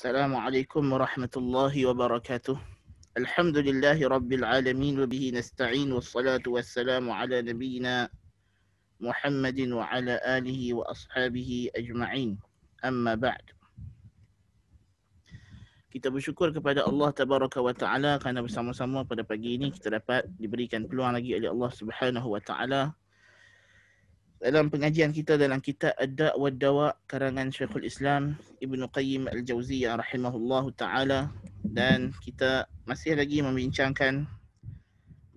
السلام عليكم ورحمة الله وبركاته الحمد لله رب العالمين وبه نستعين والصلاة والسلام على نبينا محمد وعلى آله وأصحابه أجمعين أما بعد Kita bersyukur kepada Allah Tabaraka wa Taala kerana bersama-sama pada pagi ini kita dapat diberikan peluang lagi oleh Allah Subhanahu wa Taala dalam pengajian kita dalam kitab Ad-Da' wa Dawa' karangan Syekhul Islam Ibn Qayyim Al-Jawziyah rahimahullah ta'ala dan kita masih lagi membincangkan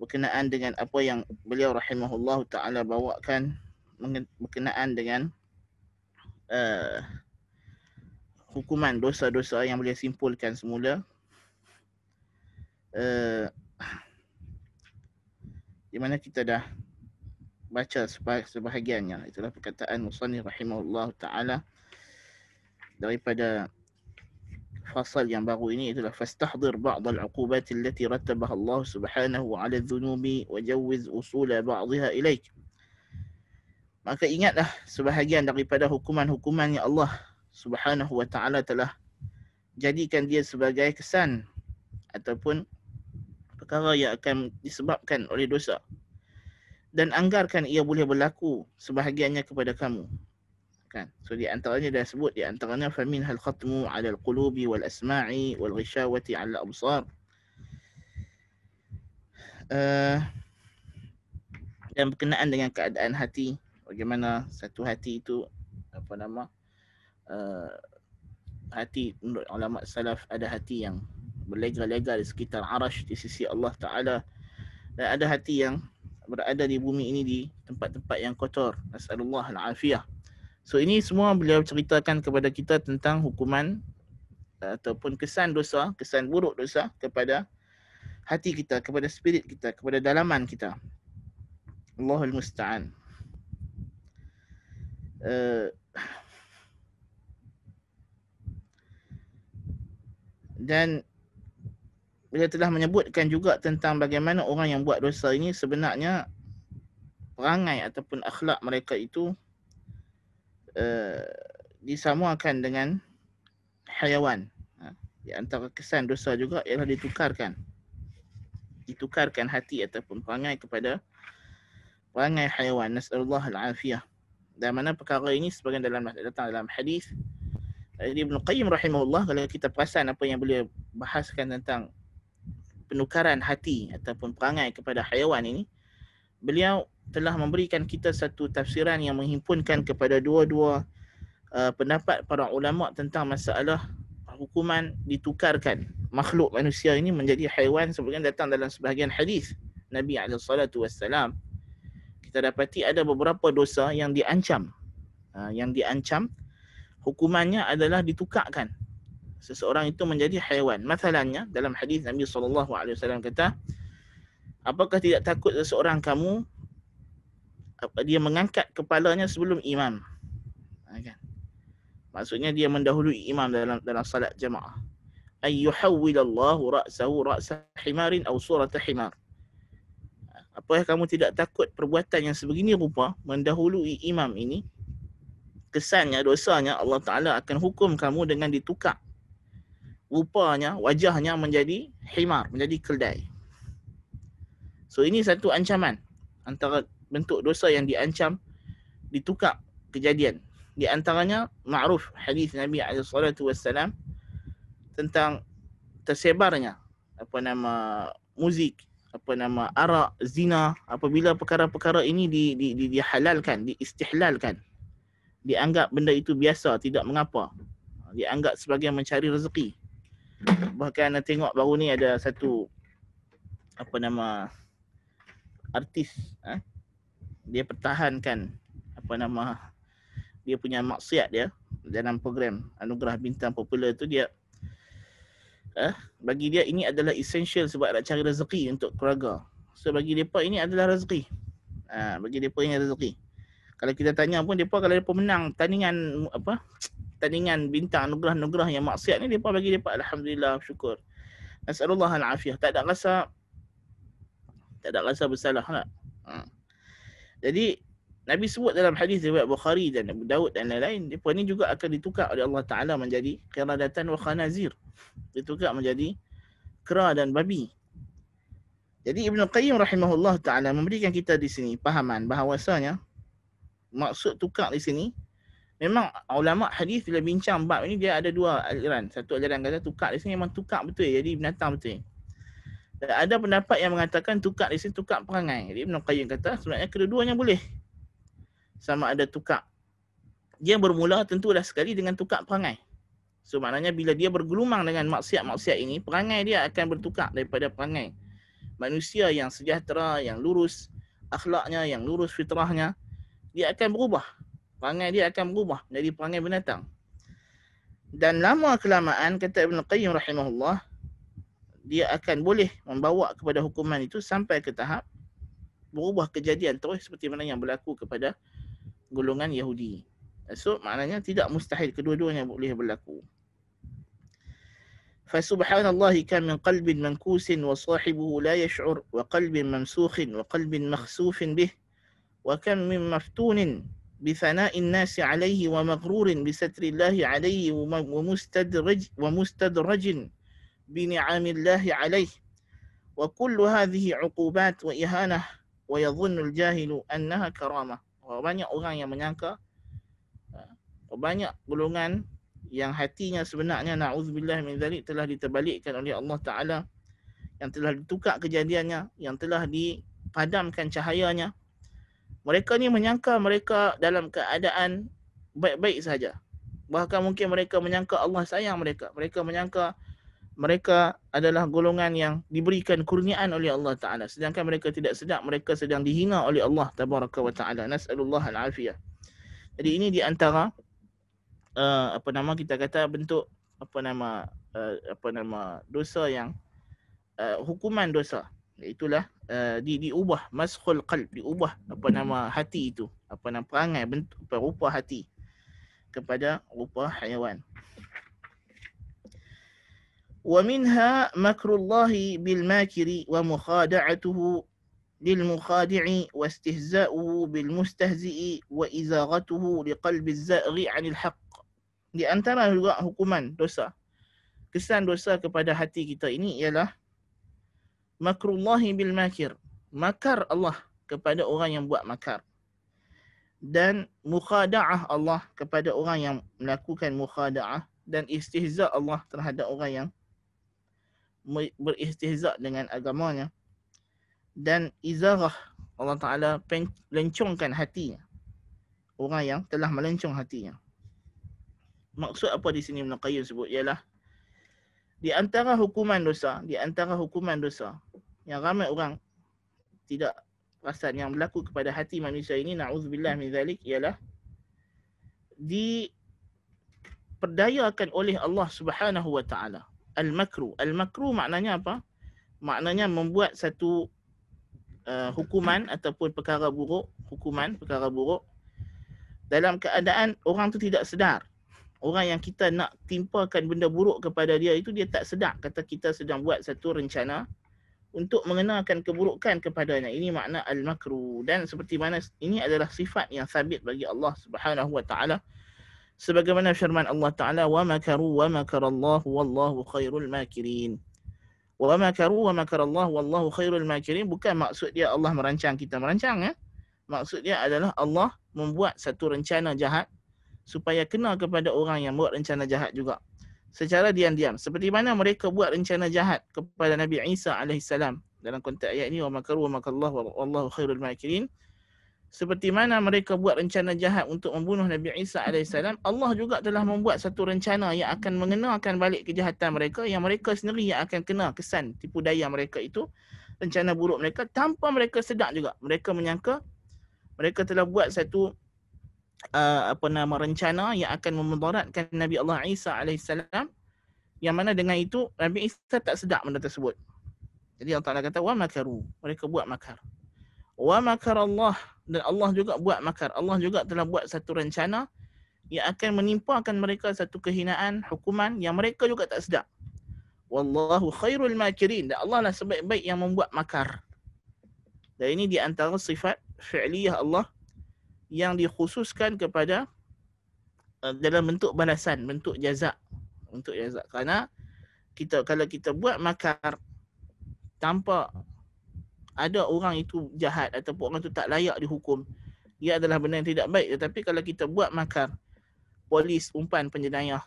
berkenaan dengan apa yang beliau rahimahullah ta'ala bawakan berkenaan dengan uh, hukuman dosa-dosa yang beliau simpulkan semula uh, di mana kita dah baca sebahagiannya itulah perkataan musannif rahimahullah taala daripada fasal yang baru ini itulah fastahdir ba'd al-uqubat allati rattabaha Allah subhanahu wa 'ala wa jawwiz usul ba'dha ilaik maka ingatlah sebahagian daripada hukuman-hukuman yang Allah subhanahu wa taala telah jadikan dia sebagai kesan ataupun perkara yang akan disebabkan oleh dosa dan anggarkan ia boleh berlaku sebahagiannya kepada kamu. Kan? So di antaranya dah sebut di antaranya famin hal khatmu ala al qulubi wal asma'i wal ghishawati ala absar. Eh, dan berkenaan dengan keadaan hati bagaimana satu hati itu apa nama uh, hati menurut ulama salaf ada hati yang berlega-lega di sekitar arash di sisi Allah Ta'ala dan ada hati yang berada di bumi ini di tempat-tempat yang kotor. Nasalullah al-afiyah. So ini semua beliau ceritakan kepada kita tentang hukuman eh, ataupun kesan dosa, kesan buruk dosa kepada hati kita, kepada spirit kita, kepada dalaman kita. Allahul Musta'an. Uh, dan beliau telah menyebutkan juga tentang bagaimana orang yang buat dosa ini sebenarnya perangai ataupun akhlak mereka itu uh, disamakan dengan hayawan. Ha, di antara kesan dosa juga ialah ditukarkan. Ditukarkan hati ataupun perangai kepada perangai hayawan. Nasallahu al-afiyah. Dan mana perkara ini sebagian dalam datang dalam hadis Ibn Qayyim rahimahullah kalau kita perasan apa yang beliau bahaskan tentang penukaran hati ataupun perangai kepada haiwan ini, beliau telah memberikan kita satu tafsiran yang menghimpunkan kepada dua-dua uh, pendapat para ulama tentang masalah hukuman ditukarkan makhluk manusia ini menjadi haiwan sebagian datang dalam sebahagian hadis Nabi SAW. Kita dapati ada beberapa dosa yang diancam. Uh, yang diancam hukumannya adalah ditukarkan seseorang itu menjadi haiwan. Masalahnya dalam hadis Nabi saw. kata, apakah tidak takut seseorang kamu apa dia mengangkat kepalanya sebelum imam? Ha, kan? Maksudnya dia mendahului imam dalam dalam salat jemaah. Ay yuhawwil Allah ra'sahu ra'sa himarin aw surata himar. Ha, apakah kamu tidak takut perbuatan yang sebegini rupa mendahului imam ini kesannya dosanya Allah Taala akan hukum kamu dengan ditukar rupanya wajahnya menjadi himar, menjadi keldai. So ini satu ancaman antara bentuk dosa yang diancam ditukar kejadian. Di antaranya ma'ruf hadis Nabi SAW wasallam tentang tersebarnya apa nama muzik apa nama arak zina apabila perkara-perkara ini di, di, di, dihalalkan diistihlalkan dianggap benda itu biasa tidak mengapa dianggap sebagai mencari rezeki bahkan nak tengok baru ni ada satu apa nama artis eh? dia pertahankan apa nama dia punya maksiat dia dalam program anugerah bintang popular tu dia eh, bagi dia ini adalah essential sebab nak cari rezeki untuk keluarga so bagi depa ini adalah rezeki ha, bagi depa ini rezeki kalau kita tanya pun depa kalau depa menang tandingan apa pertandingan bintang anugerah-anugerah yang maksiat ni depa bagi depa alhamdulillah syukur. Nasallallahu alafiyah. Tak ada rasa tak ada rasa bersalah nak. Lah. Ha. Jadi Nabi sebut dalam hadis riwayat Bukhari dan Abu Daud dan lain-lain, depa ni juga akan ditukar oleh Allah Taala menjadi qiradatan wa khanazir. Ditukar menjadi kera dan babi. Jadi Ibn Qayyim rahimahullah taala memberikan kita di sini pahaman bahawasanya maksud tukar di sini memang ulama hadis bila bincang bab ini dia ada dua aliran. Satu aliran kata tukar di sini memang tukar betul jadi binatang betul. Dan ada pendapat yang mengatakan tukar di sini tukar perangai. Jadi Ibn Qayyim kata sebenarnya kedua-duanya boleh. Sama ada tukar. Dia bermula tentulah sekali dengan tukar perangai. So maknanya bila dia bergelumang dengan maksiat-maksiat ini, perangai dia akan bertukar daripada perangai manusia yang sejahtera, yang lurus, akhlaknya, yang lurus fitrahnya, dia akan berubah Perangai dia akan berubah jadi perangai binatang. Dan lama kelamaan kata Ibn Qayyim rahimahullah dia akan boleh membawa kepada hukuman itu sampai ke tahap berubah kejadian terus seperti mana yang berlaku kepada golongan Yahudi. So maknanya tidak mustahil kedua-duanya boleh berlaku. فسبحان الله كم من قلب منكوس وصاحبه لا يشعر وقلب ممسوخ وقلب bih به وكم من مفتون bithana'in الناس عليه ومغرور بستر الله عليه ومستدرج ومستدرج wa الله عليه وكل هذه عقوبات وإهانة ويظن الجاهل أنها كرامة. wa yadhunnu al-jahilu annaha karamah oh, banyak yang oh, golongan yang hatinya sebenarnya na'udzubillah min zalik telah ditebalikkan oleh Allah Ta'ala yang telah ditukar kejadiannya, yang telah dipadamkan cahayanya mereka ni menyangka mereka dalam keadaan baik-baik saja. Bahkan mungkin mereka menyangka Allah sayang mereka. Mereka menyangka mereka adalah golongan yang diberikan kurniaan oleh Allah Ta'ala. Sedangkan mereka tidak sedap, mereka sedang dihina oleh Allah Tabaraka wa Ta'ala. Nas'alullah al-afiyah. Jadi ini di antara uh, apa nama kita kata bentuk apa nama uh, apa nama dosa yang uh, hukuman dosa itulah uh, di diubah maskhul qalb diubah apa hmm. nama hati itu apa nama perangai bentuk apa, rupa hati kepada rupa haiwan wa minha makrullah bil makiri wa mukhada'atuhu lil mukhadi'i wa istihza'uhu bil mustahzi'i wa izaghatuhu li qalbi az-za'i 'anil haqq di antara juga hukuman dosa kesan dosa kepada hati kita ini ialah makrullahi bil makir makar Allah kepada orang yang buat makar dan mukhada'ah Allah kepada orang yang melakukan mukhada'ah dan istihza Allah terhadap orang yang beristihza dengan agamanya dan izarah Allah Taala lencongkan hatinya orang yang telah melencong hatinya maksud apa di sini Ibn Qayyim sebut ialah di antara hukuman dosa di antara hukuman dosa yang ramai orang tidak perasan yang berlaku kepada hati manusia ini na'udzubillah min zalik ialah di perdayakan oleh Allah Subhanahu wa taala al makru al makru maknanya apa maknanya membuat satu uh, hukuman ataupun perkara buruk hukuman perkara buruk dalam keadaan orang tu tidak sedar orang yang kita nak timpakan benda buruk kepada dia itu dia tak sedar kata kita sedang buat satu rencana untuk mengenalkan keburukan kepadanya. Ini makna al-makruh. Dan seperti mana ini adalah sifat yang sabit bagi Allah Subhanahu wa taala. Sebagaimana firman Allah taala, "Wa makaru wa makara Allah wallahu khairul makirin." Wa makaru wa makara Allah wallahu khairul makirin bukan maksud dia Allah merancang kita merancang ya. Maksud dia adalah Allah membuat satu rencana jahat supaya kenal kepada orang yang buat rencana jahat juga secara diam-diam. Seperti mana mereka buat rencana jahat kepada Nabi Isa AS dalam konteks ayat ini, وَمَكَرُوا وَمَكَ اللَّهُ وَاللَّهُ خَيْرُ الْمَاكِرِينَ seperti mana mereka buat rencana jahat untuk membunuh Nabi Isa AS, Allah juga telah membuat satu rencana yang akan mengenakan balik kejahatan mereka yang mereka sendiri yang akan kena kesan tipu daya mereka itu, rencana buruk mereka tanpa mereka sedar juga. Mereka menyangka mereka telah buat satu uh, apa nama rencana yang akan memudaratkan Nabi Allah Isa AS yang mana dengan itu Nabi Isa tak sedap benda tersebut. Jadi Allah Ta'ala kata, wa وَمَكَرُوا Mereka buat makar. wa makar Allah Dan Allah juga buat makar. Allah juga telah buat satu rencana yang akan menimpakan mereka satu kehinaan, hukuman yang mereka juga tak sedap Wallahu khairul makirin. Dan Allah lah sebaik-baik yang membuat makar. Dan ini di antara sifat fi'liyah Allah yang dikhususkan kepada uh, dalam bentuk balasan, bentuk jaza, Bentuk jaza. Karena kita kalau kita buat makar tanpa ada orang itu jahat atau orang itu tak layak dihukum, ia adalah benda yang tidak baik. Tetapi kalau kita buat makar, polis, umpan, penjenayah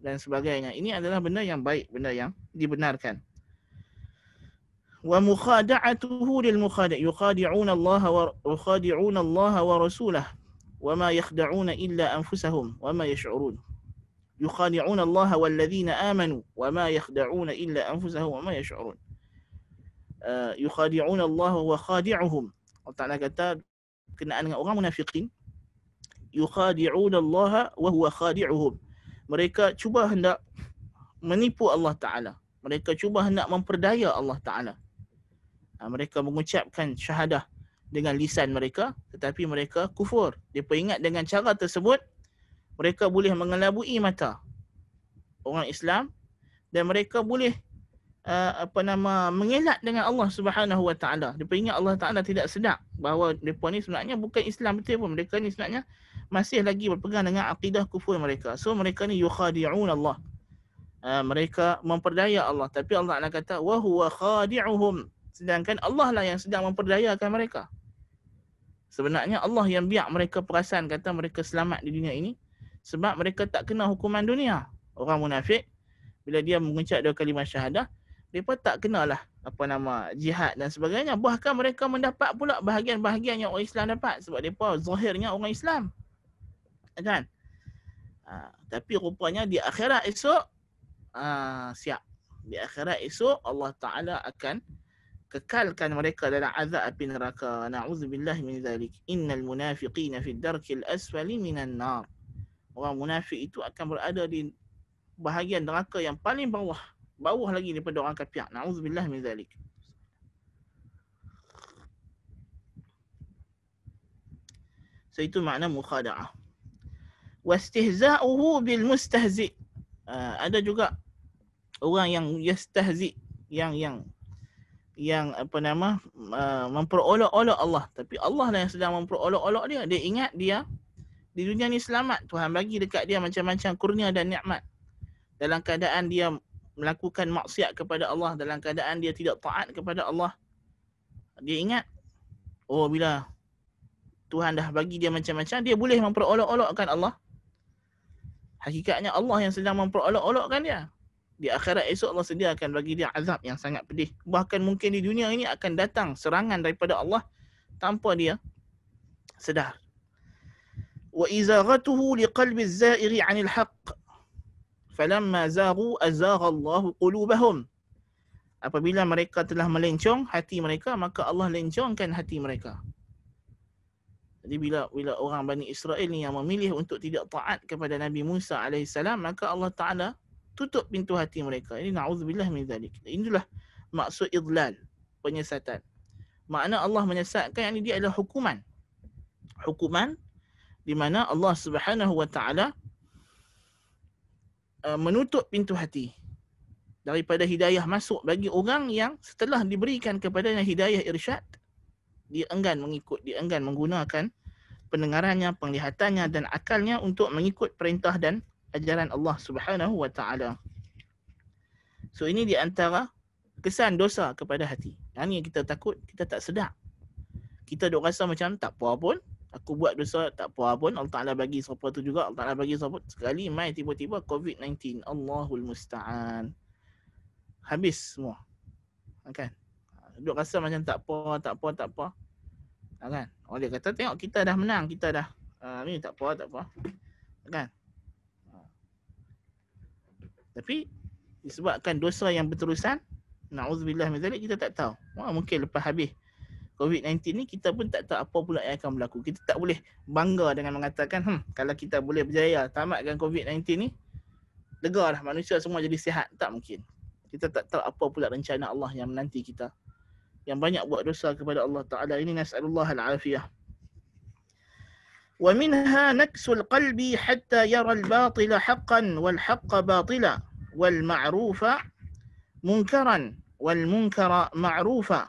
dan sebagainya, ini adalah benda yang baik, benda yang dibenarkan. ومخادعته للمخادع يخادعون الله ويخادعون الله ورسوله وما يخدعون الا انفسهم وما يشعرون يخادعون الله والذين امنوا وما يخدعون الا انفسهم وما يشعرون آه، يخادعون الله وخادعهم تعالى كتاب كنا ان orang munafiqin يخادعون الله وهو خادعهم mereka cuba hendak menipu Allah taala mereka cuba hendak memperdaya Allah taala Ah, mereka mengucapkan syahadah dengan lisan mereka tetapi mereka kufur depa ingat dengan cara tersebut mereka boleh mengelabui mata orang Islam dan mereka boleh uh, apa nama mengelak dengan Allah Subhanahu Wa Taala depa ingat Allah Taala tidak sedar bahawa depa ni sebenarnya bukan Islam betul pun mereka ni sebenarnya masih lagi berpegang dengan akidah kufur mereka so mereka ni yukhadi'un Allah uh, mereka memperdaya Allah tapi Allah Taala kata wa huwa khadi'uhum sedangkan Allah lah yang sedang memperdayakan mereka. Sebenarnya Allah yang biar mereka perasan kata mereka selamat di dunia ini sebab mereka tak kena hukuman dunia. Orang munafik bila dia mengucap dua kalimah syahadah, mereka tak kenalah apa nama jihad dan sebagainya. Bahkan mereka mendapat pula bahagian-bahagian yang orang Islam dapat sebab mereka zahirnya orang Islam. Kan? Ha, tapi rupanya di akhirat esok ha, siap. Di akhirat esok Allah Ta'ala akan kekalkan mereka dalam azab api neraka. Na'udzubillah min zalik. Innal munafiqina fid darkil asfali minan nar. Orang munafik itu akan berada di bahagian neraka yang paling bawah. Bawah lagi daripada orang kafir. Na'udzubillah min zalik. So itu makna mukhada'ah. Wa istihza'uhu bil mustahzi'. Uh, ada juga orang yang yastahzi' yang yang yang apa nama uh, memperolok-olok Allah tapi Allah lah yang sedang memperolok-olok dia dia ingat dia di dunia ni selamat Tuhan bagi dekat dia macam-macam kurnia dan nikmat dalam keadaan dia melakukan maksiat kepada Allah dalam keadaan dia tidak taat kepada Allah dia ingat oh bila Tuhan dah bagi dia macam-macam dia boleh memperolok-olokkan Allah hakikatnya Allah yang sedang memperolok-olokkan dia di akhirat esok Allah sendiri akan bagi dia azab yang sangat pedih. Bahkan mungkin di dunia ini akan datang serangan daripada Allah tanpa dia sedar. Wa izaghatuhu liqalbi az-za'iri 'anil haqq. Falamma zaghu azagha Allahu qulubahum. Apabila mereka telah melencong hati mereka, maka Allah lencongkan hati mereka. Jadi bila bila orang Bani Israel ni yang memilih untuk tidak taat kepada Nabi Musa alaihissalam, maka Allah Taala tutup pintu hati mereka. Ini na'udzubillah min zalik. Inilah maksud idlal, penyesatan. Makna Allah menyesatkan yang ini dia adalah hukuman. Hukuman di mana Allah Subhanahu wa taala uh, menutup pintu hati daripada hidayah masuk bagi orang yang setelah diberikan kepadanya hidayah irsyad dia enggan mengikut dia enggan menggunakan pendengarannya penglihatannya dan akalnya untuk mengikut perintah dan ajaran Allah Subhanahu wa taala. So ini di antara kesan dosa kepada hati. Yang ni kita takut, kita tak sedar. Kita duk rasa macam tak apa pun, aku buat dosa tak apa pun, Allah Taala bagi siapa tu juga, Allah Taala bagi siapa sekali mai tiba-tiba COVID-19. Allahul musta'an. Habis semua. Ha, kan? Duk rasa macam tak apa, tak apa, tak apa. Ha, kan? Orang dia kata tengok kita dah menang, kita dah uh, ni tak apa, tak apa. Kan? Tapi disebabkan dosa yang berterusan, na'udzubillah mizalik, kita tak tahu. Wah, mungkin lepas habis COVID-19 ni, kita pun tak tahu apa pula yang akan berlaku. Kita tak boleh bangga dengan mengatakan, hmm, kalau kita boleh berjaya tamatkan COVID-19 ni, lega manusia semua jadi sihat. Tak mungkin. Kita tak tahu apa pula rencana Allah yang menanti kita. Yang banyak buat dosa kepada Allah Ta'ala. Ini nas'alullah al-afiyah. al afiyah ومنها نكس القلب حتى يرى الباطل حقا والحق باطلا والمعروف منكرا والمنكر معروفا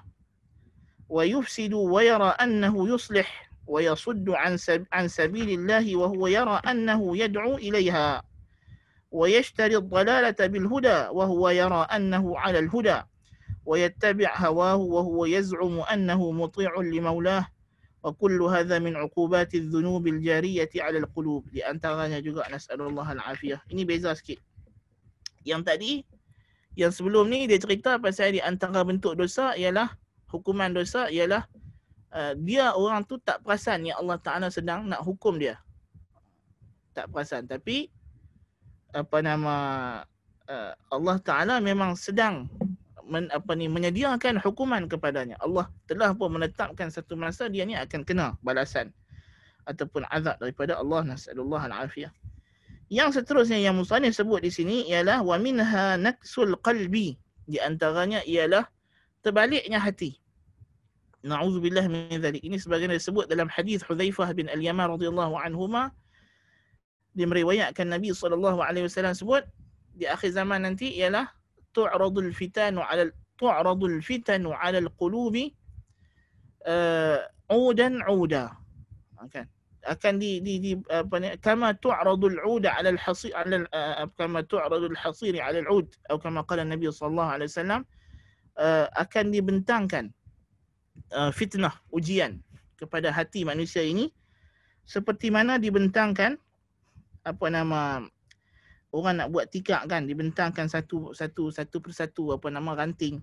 ويفسد ويرى أنه يصلح ويصد عن عن سبيل الله وهو يرى أنه يدعو إليها ويشتري الضلالة بالهدى وهو يرى أنه على الهدى ويتبع هواه وهو يزعم أنه مطيع لمولاه وكل هذا من عقوبات الذنوب الجارية على القلوب لأن تغني جوغا نسأل الله العافية إني بيزا سكيت yang tadi yang sebelum ni dia cerita pasal di antara bentuk dosa ialah hukuman dosa ialah uh, dia orang tu tak perasan yang Allah Taala sedang nak hukum dia tak perasan tapi apa nama uh, Allah Taala memang sedang men, apa ni menyediakan hukuman kepadanya. Allah telah pun menetapkan satu masa dia ni akan kena balasan ataupun azab daripada Allah nasallallahu alaihi afiyah. Yang seterusnya yang musannif sebut di sini ialah wa minha naqsul qalbi di antaranya ialah terbaliknya hati. Nauzubillah min dzalik. Ini sebagaimana disebut dalam hadis Hudzaifah bin Al-Yaman radhiyallahu anhuma dia meriwayatkan Nabi sallallahu alaihi wasallam sebut di akhir zaman nanti ialah تعرض الفتن على تعرض الفتن على القلوب عودا عودا kan akan di di di apa ni kama tu'radu al-'ud 'ala al-hasir 'ala kama tu'radu al-hasir 'ala al-'ud atau kama qala Nabi sallallahu alaihi wasallam akan ujian kepada hati manusia ini seperti mana dibentangkan apa nama orang nak buat tikar kan dibentangkan satu satu satu persatu apa nama ranting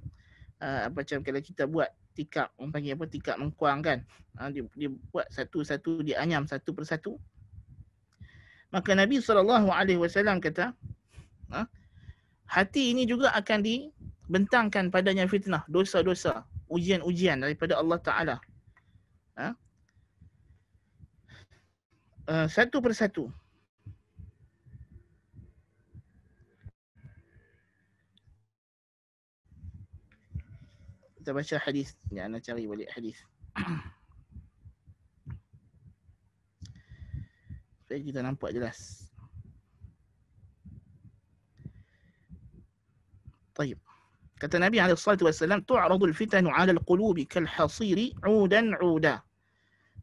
uh, apa macam kalau kita buat tikar orang panggil apa tikar mengkuang kan uh, dia, dia buat satu-satu dia anyam satu persatu maka Nabi saw alaihi wasallam kata uh, hati ini juga akan dibentangkan padanya fitnah dosa-dosa ujian-ujian daripada Allah taala uh, satu persatu أتبشى حديث لأن أتغي ولي حديث supaya kita nampak jelas. طيب kata Nabi alaihi salatu wasallam tu'radu al-fitan 'ala al-qulubi kal-hasiri 'udan 'uda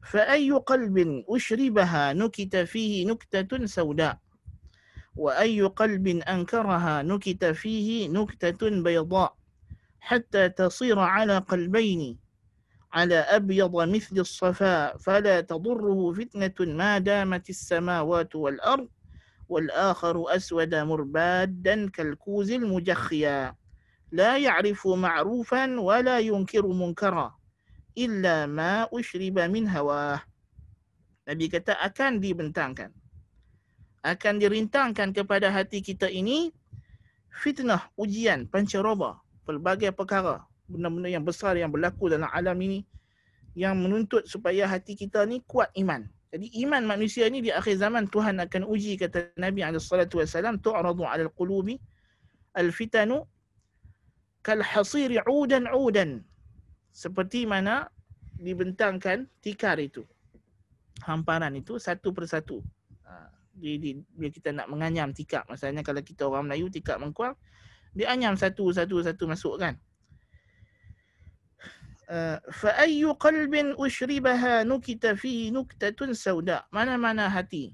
فأي قلب أشربها نكت فيه نكتة سوداء وأي قلب أنكرها نكت فيه نكتة بيضاء حتى تصير على قلبين على أبيض مثل الصفاء فلا تضره فتنة ما دامت السماوات والأرض والآخر أسود مربادا كالكوز المجخيا لا يعرف معروفا ولا ينكر منكرا إلا ما أشرب من هواه Nabi kata akan dibentangkan akan dirintangkan kepada hati kita ini fitnah ujian pancaroba pelbagai perkara benda-benda yang besar yang berlaku dalam alam ini yang menuntut supaya hati kita ni kuat iman. Jadi iman manusia ni di akhir zaman Tuhan akan uji kata Nabi SAW tu'radu ala al-qulubi al-fitanu kal hasiri udan udan seperti mana dibentangkan tikar itu hamparan itu satu persatu jadi ha, bila kita nak menganyam tikar misalnya kalau kita orang Melayu tikar mengkuang dia anyam satu satu satu masuk kan. Uh, fa ayyu qalbin ushribaha nukta fi nuktatun sauda. Mana-mana hati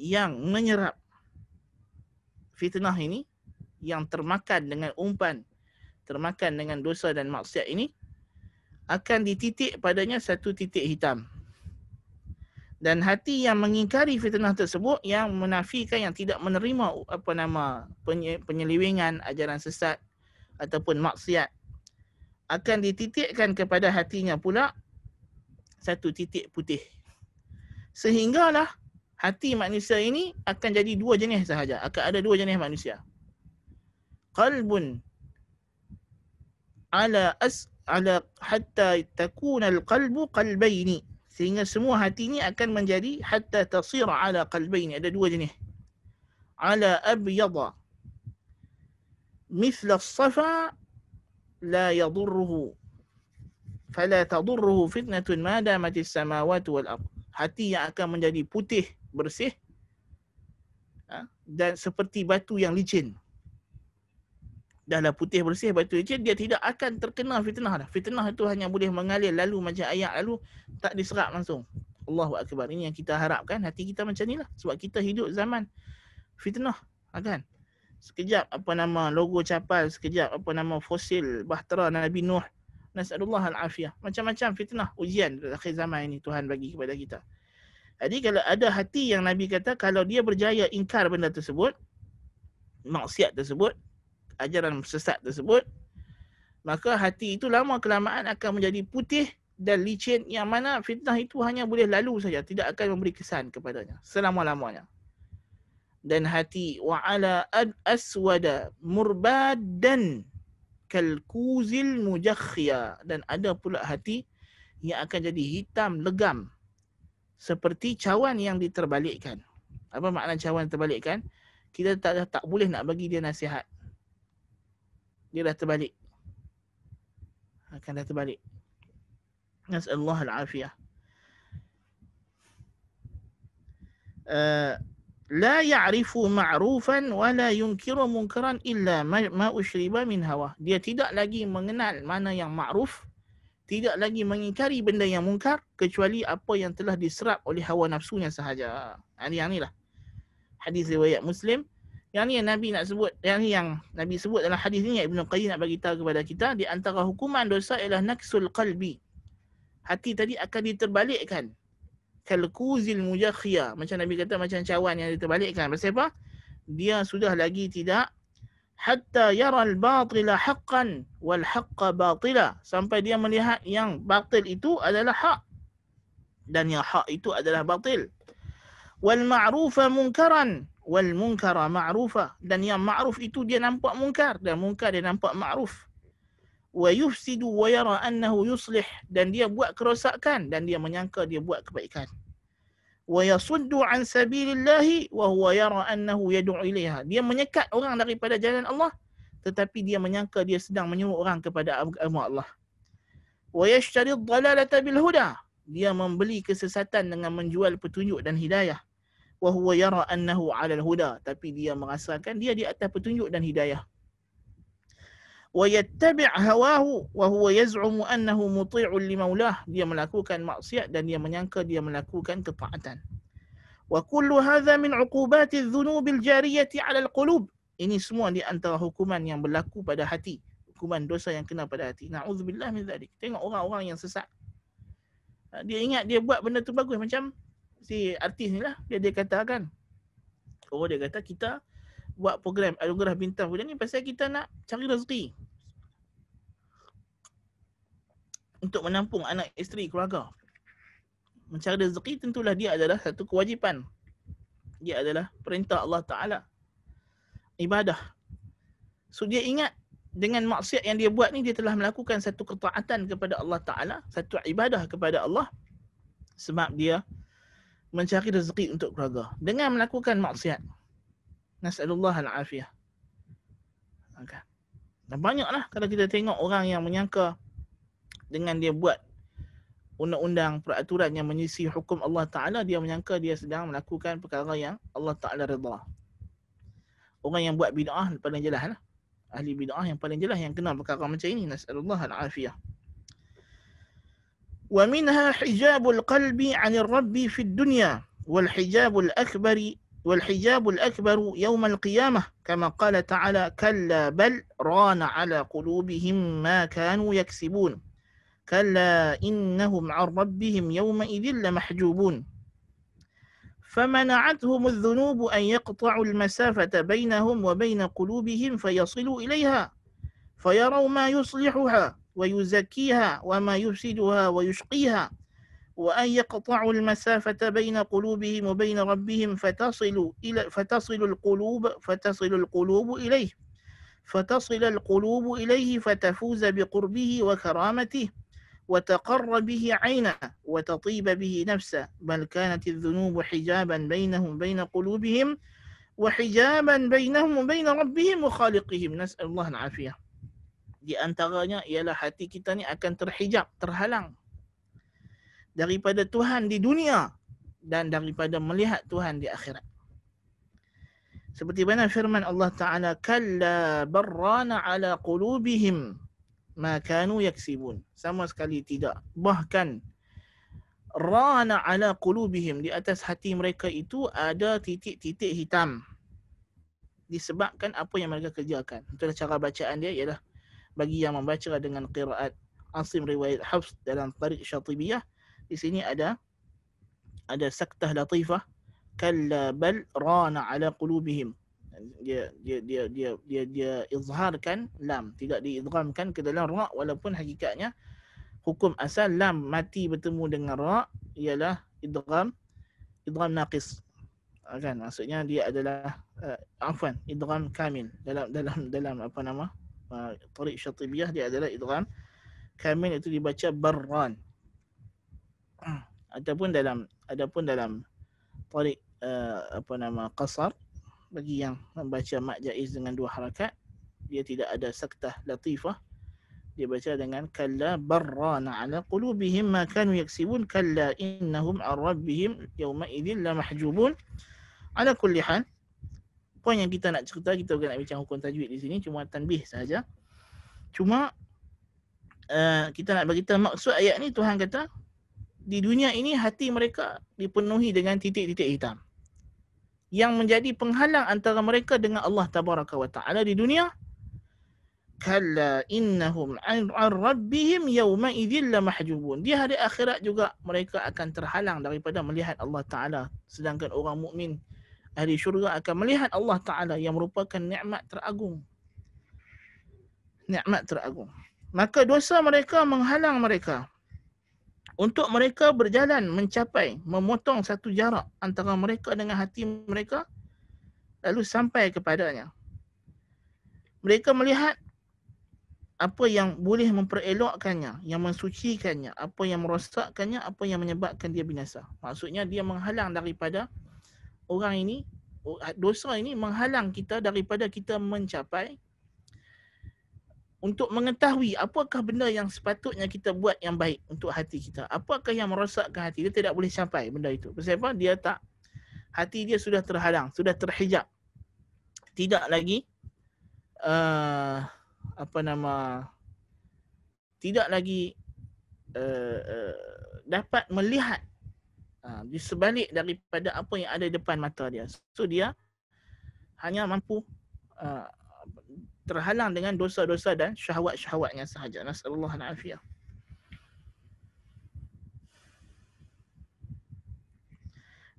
yang menyerap fitnah ini yang termakan dengan umpan termakan dengan dosa dan maksiat ini akan dititik padanya satu titik hitam dan hati yang mengingkari fitnah tersebut yang menafikan yang tidak menerima apa nama penyelewengan ajaran sesat ataupun maksiat akan dititikkan kepada hatinya pula satu titik putih sehinggalah hati manusia ini akan jadi dua jenis sahaja akan ada dua jenis manusia qalbun ala as ala hatta takuna al qalbu qalbaini sehingga semua hati ini akan menjadi hatta tasira ala qalbain ada dua jenis ala abyada مثل الصفا لا يضره فلا تضره فتنة ما دامت السماوات والأرض hati yang akan menjadi putih bersih ha? dan seperti batu yang licin dah lah putih bersih batu je. dia tidak akan terkena fitnah dah. Fitnah itu hanya boleh mengalir lalu macam ayat lalu tak diserap langsung. Allahu akbar. Ini yang kita harapkan hati kita macam inilah sebab kita hidup zaman fitnah ha, kan. Sekejap apa nama logo capal, sekejap apa nama fosil bahtera Nabi Nuh. Nasallahu al afiyah. Macam-macam fitnah ujian akhir zaman ini Tuhan bagi kepada kita. Jadi kalau ada hati yang Nabi kata kalau dia berjaya ingkar benda tersebut maksiat tersebut ajaran sesat tersebut maka hati itu lama kelamaan akan menjadi putih dan licin yang mana fitnah itu hanya boleh lalu saja tidak akan memberi kesan kepadanya selama-lamanya dan hati wa'ala ad aswada murbadan kalkuzil mujakhya dan ada pula hati yang akan jadi hitam legam seperti cawan yang diterbalikkan apa makna cawan terbalikkan kita tak tak boleh nak bagi dia nasihat dia dah terbalik. Akan dah terbalik. Nas'allah al-afiyah. لا يعرف معروفا ولا ينكر منكرا الا ما اشرب من هوا dia tidak lagi mengenal mana yang makruf tidak lagi mengingkari benda yang mungkar kecuali apa yang telah diserap oleh hawa nafsunya sahaja Ini ah, yang ah, inilah hadis riwayat muslim yang ni yang Nabi nak sebut, yang ni yang Nabi sebut dalam hadis ni yang Qayyim nak bagi tahu kepada kita di antara hukuman dosa ialah naksul qalbi. Hati tadi akan diterbalikkan. kalquzil mujakhia. Macam Nabi kata macam cawan yang diterbalikkan. Sebab apa? Dia sudah lagi tidak hatta yara al-batil haqqan wal haqq batila sampai dia melihat yang batil itu adalah hak dan yang hak itu adalah batil wal ma'rufa munkaran wal munkara ma'rufa dan yang ma'ruf itu dia nampak mungkar dan mungkar dia nampak ma'ruf wa yufsidu wa yara annahu yuslih dan dia buat kerosakan dan dia menyangka dia buat kebaikan wa yasuddu an sabilillah wa huwa yara annahu yad'u ilaiha dia menyekat orang daripada jalan Allah tetapi dia menyangka dia sedang menyuruh orang kepada agama Allah wa yashtari ad-dalalata bil huda dia membeli kesesatan dengan menjual petunjuk dan hidayah wa huwa yara annahu 'ala huda tapi dia merasakan dia di atas petunjuk dan hidayah wa yattabi' hawahu wa huwa yaz'umu annahu muti'un li maulah dia melakukan maksiat dan dia menyangka dia melakukan ketaatan wa kullu hadha min 'uqubati adh-dhunub al-jariyati 'ala al-qulub ini semua di antara hukuman yang berlaku pada hati hukuman dosa yang kena pada hati na'udzubillah min dhalik tengok orang-orang yang sesat dia ingat dia buat benda tu bagus macam si artis ni lah dia, dia kata kan oh dia kata kita buat program anugerah bintang pujian ni pasal kita nak cari rezeki untuk menampung anak isteri keluarga mencari rezeki tentulah dia adalah satu kewajipan dia adalah perintah Allah Ta'ala ibadah so dia ingat dengan maksiat yang dia buat ni dia telah melakukan satu ketaatan kepada Allah Taala, satu ibadah kepada Allah sebab dia mencari rezeki untuk keluarga dengan melakukan maksiat. Nasallallahu al afiyah. Okay. Dan banyaklah kalau kita tengok orang yang menyangka dengan dia buat undang-undang peraturan yang menyisi hukum Allah Ta'ala, dia menyangka dia sedang melakukan perkara yang Allah Ta'ala redha. Orang yang buat bid'ah paling jelaslah. Ahli bid'ah yang paling jelas yang kenal perkara macam ini. Nasallahu al-afiyah. ومنها حجاب القلب عن الرب في الدنيا والحجاب الأكبر والحجاب الأكبر يوم القيامة كما قال تعالى كلا بل ران على قلوبهم ما كانوا يكسبون كلا إنهم عن ربهم يومئذ لمحجوبون فمنعتهم الذنوب أن يقطعوا المسافة بينهم وبين قلوبهم فيصلوا إليها فيروا ما يصلحها ويزكيها وما يفسدها ويشقيها وأن يقطعوا المسافة بين قلوبهم وبين ربهم فتصل إلى فتصل القلوب فتصل القلوب إليه فتصل القلوب إليه فتفوز بقربه وكرامته وتقر به عينه وتطيب به نفسه بل كانت الذنوب حجابا بينهم بين قلوبهم وحجابا بينهم وبين ربهم وخالقهم نسأل الله العافية di antaranya ialah hati kita ni akan terhijab, terhalang daripada Tuhan di dunia dan daripada melihat Tuhan di akhirat. Seperti mana firman Allah Ta'ala, Kalla barrana ala qulubihim ma kanu yaksibun. Sama sekali tidak. Bahkan, rana ala qulubihim, di atas hati mereka itu ada titik-titik hitam. Disebabkan apa yang mereka kerjakan. Itulah cara bacaan dia ialah, bagi yang membaca dengan qiraat Asim riwayat Hafs dalam Tariq Syatibiyah di sini ada ada saktah latifah kalla bal rana ala qulubihim dia dia dia dia dia dia izharkan lam tidak diidghamkan ke dalam ra walaupun hakikatnya hukum asal lam mati bertemu dengan ra ialah idgham idgham naqis ha, kan maksudnya dia adalah uh, afwan idgham kamil dalam dalam dalam apa nama Ah, tariq Syatibiyah dia adalah idgham kan? kamil itu dibaca barran. ataupun dalam ataupun dalam tariq uh, apa nama qasar bagi yang membaca mad jaiz dengan dua harakat dia tidak ada saktah latifah dia baca dengan kalla barrana ala qulubihim ma kanu yaksibun kalla innahum ar rabbihim yawma idhil la mahjubun ala kulli hal poin yang kita nak cerita, kita bukan nak bincang hukum tajwid di sini, cuma tanbih saja. Cuma uh, kita nak bagi beritahu maksud ayat ni Tuhan kata di dunia ini hati mereka dipenuhi dengan titik-titik hitam. Yang menjadi penghalang antara mereka dengan Allah Tabaraka wa Ta'ala di dunia. Kalla innahum an rabbihim yawma idhil mahjubun. Di hari akhirat juga mereka akan terhalang daripada melihat Allah Ta'ala. Sedangkan orang mukmin ahli syurga akan melihat Allah Ta'ala yang merupakan ni'mat teragung. Ni'mat teragung. Maka dosa mereka menghalang mereka. Untuk mereka berjalan mencapai, memotong satu jarak antara mereka dengan hati mereka. Lalu sampai kepadanya. Mereka melihat apa yang boleh memperelokkannya, yang mensucikannya, apa yang merosakkannya, apa yang menyebabkan dia binasa. Maksudnya dia menghalang daripada orang ini dosa ini menghalang kita daripada kita mencapai untuk mengetahui apakah benda yang sepatutnya kita buat yang baik untuk hati kita. Apakah yang merosakkan hati. Dia tidak boleh sampai benda itu. Sebab apa? Dia tak. Hati dia sudah terhalang. Sudah terhijab. Tidak lagi. Uh, apa nama. Tidak lagi. Uh, uh dapat melihat ha, di sebalik daripada apa yang ada depan mata dia. So dia hanya mampu uh, terhalang dengan dosa-dosa dan syahwat-syahwatnya sahaja. Nasallahu alaihi wasallam.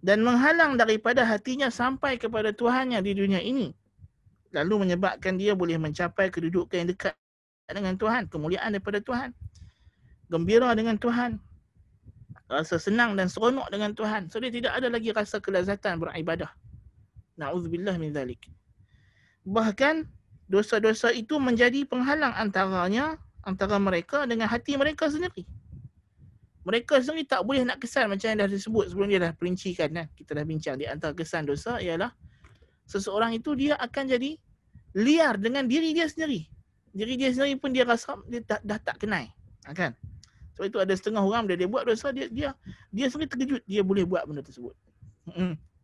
dan menghalang daripada hatinya sampai kepada Tuhannya di dunia ini. Lalu menyebabkan dia boleh mencapai kedudukan yang dekat dengan Tuhan, kemuliaan daripada Tuhan. Gembira dengan Tuhan, rasa senang dan seronok dengan Tuhan. So dia tidak ada lagi rasa kelazatan beribadah. Na'udzubillah min zalik. Bahkan dosa-dosa itu menjadi penghalang antaranya antara mereka dengan hati mereka sendiri. Mereka sendiri tak boleh nak kesan macam yang dah disebut sebelum dia dah perincikan. Kan? Kita dah bincang di antara kesan dosa ialah seseorang itu dia akan jadi liar dengan diri dia sendiri. Diri dia sendiri pun dia rasa dia dah, dah tak kenai. Kan? Sebab itu ada setengah orang bila dia buat dosa dia dia dia sendiri terkejut dia boleh buat benda tersebut.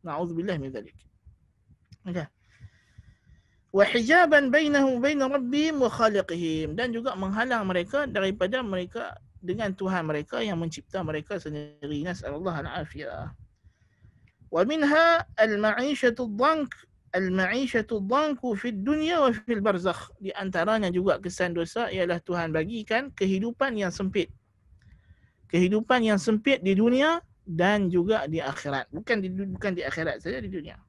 Nauzubillah min zalik. Okey. Wa hijaban bainahum bain rabbihim wa khaliqihim dan juga menghalang mereka daripada mereka dengan Tuhan mereka yang mencipta mereka sendiri. Nasallahu alaihi Afiyah. sallam. Wa minha al-ma'ishatu dank al-ma'ishatu dank fi dunya wa fil barzakh. Di antaranya juga kesan dosa ialah Tuhan bagikan kehidupan yang sempit kehidupan yang sempit di dunia dan juga di akhirat. Bukan di bukan di akhirat saja di dunia.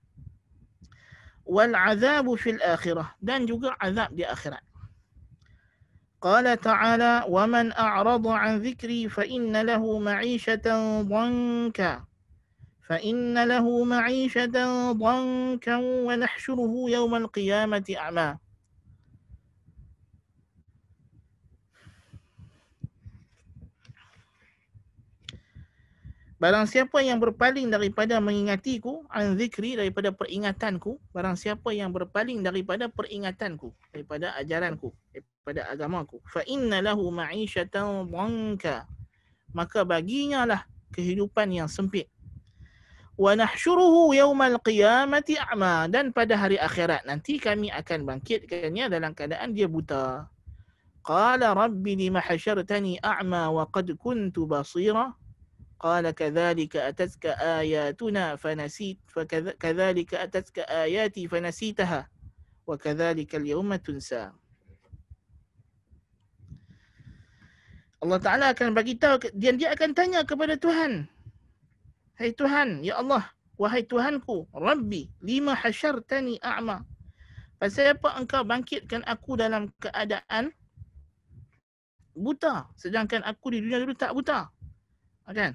Wal azabu fil akhirah dan juga azab di akhirat. Qala ta'ala wa man a'rada 'an dhikri fa inna lahu ma'ishatan dhanka fa inna lahu ma'ishatan dhanka wa nahshuruhu yawma al-qiyamati a'ma. Barang siapa yang berpaling daripada mengingatiku, an zikri daripada peringatanku, barang siapa yang berpaling daripada peringatanku, daripada ajaranku, daripada agamaku, fa inna lahu ma'ishatan dhanka. Maka baginya lah kehidupan yang sempit. Wa nahsyuruhu yaumal qiyamati a'ma dan pada hari akhirat nanti kami akan bangkitkannya dalam keadaan dia buta. Qala rabbi lima hasyartani a'ma wa qad kuntu basira. قال كذلك أتتك آياتنا فنسيت فكذلك أتتك آياتي فنسيتها وكذلك اليوم تنسى Allah Ta'ala akan bagi dia, dia akan tanya kepada Tuhan. Hai Tuhan, Ya Allah, wahai Tuhanku, Rabbi, lima hasyartani a'ma. Pasal apa engkau bangkitkan aku dalam keadaan buta. Sedangkan aku di dunia dulu tak buta. Kan? Okay.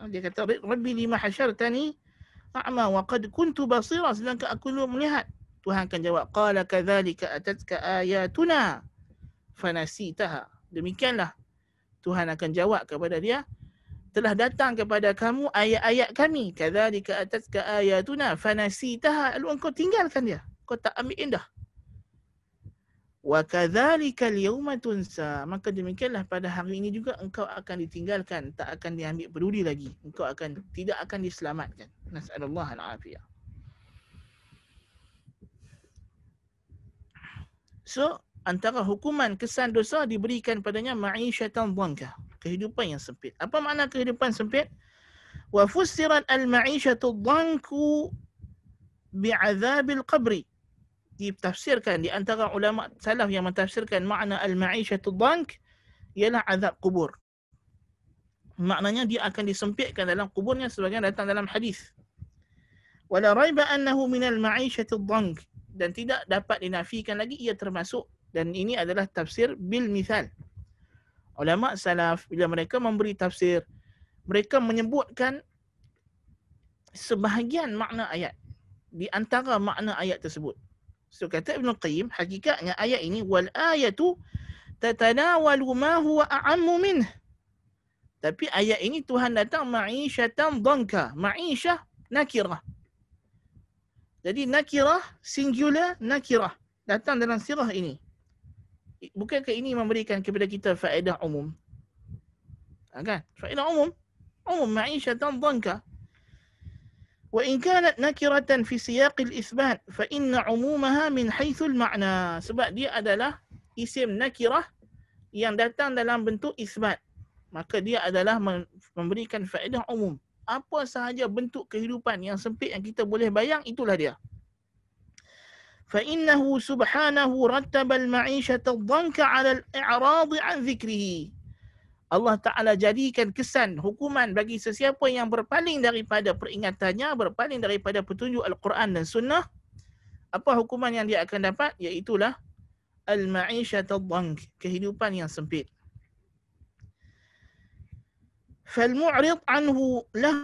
Ah, dia kata Rabbi lima hasyartani a'ma wa qad kuntu basira sedangkan aku belum melihat. Tuhan akan jawab qala kadzalika atatka ayatuna fanasitaha. Demikianlah Tuhan akan jawab kepada dia telah datang kepada kamu ayat-ayat kami kadzalika atatka ayatuna fanasitaha. Lalu engkau tinggalkan dia. Kau tak ambil indah wa kadzalika al-yawma tunsa maka demikianlah pada hari ini juga engkau akan ditinggalkan tak akan diambil peduli lagi engkau akan tidak akan diselamatkan nasallallahu alaihi so antara hukuman kesan dosa diberikan padanya ma'isyatan dhanka kehidupan yang sempit apa makna kehidupan sempit wa fusirat al-ma'isyatu dhanku bi'adzabil qabri ditafsirkan di antara ulama salaf yang mentafsirkan makna al-ma'isyatud dank ialah azab kubur. Maknanya dia akan disempitkan dalam kuburnya sebagaimana datang dalam hadis. Wala raiba annahu min al-ma'isyatud dank dan tidak dapat dinafikan lagi ia termasuk dan ini adalah tafsir bil misal. Ulama salaf bila mereka memberi tafsir mereka menyebutkan sebahagian makna ayat di antara makna ayat tersebut. So kata Ibn Qayyim, hakikatnya ayat ini wal ayatu tatanawalu ma huwa a'ammu minh. Tapi ayat ini Tuhan datang ma'isyatan dhanka, ma'isyah nakira. Jadi nakira, singular nakira. datang dalam sirah ini. Bukankah ini memberikan kepada kita faedah umum? Ha, kan? Faedah umum. Umum ma'isyatan dhanka, وإن كانت نكرة في سياق الإثبات فإن عمومها من حيث المعنى sebab dia adalah isim nakirah yang datang dalam bentuk isbat maka dia adalah memberikan faedah umum apa sahaja bentuk kehidupan yang sempit yang kita boleh bayang itulah dia فإنه سبحانه رتب المعيشة الضنك على الإعراض عن ذكره Allah Ta'ala jadikan kesan, hukuman bagi sesiapa yang berpaling daripada peringatannya, berpaling daripada petunjuk Al-Quran dan Sunnah, apa hukuman yang dia akan dapat? Iaitulah Al-Ma'isyat al kehidupan yang sempit. فالمعرض عنه له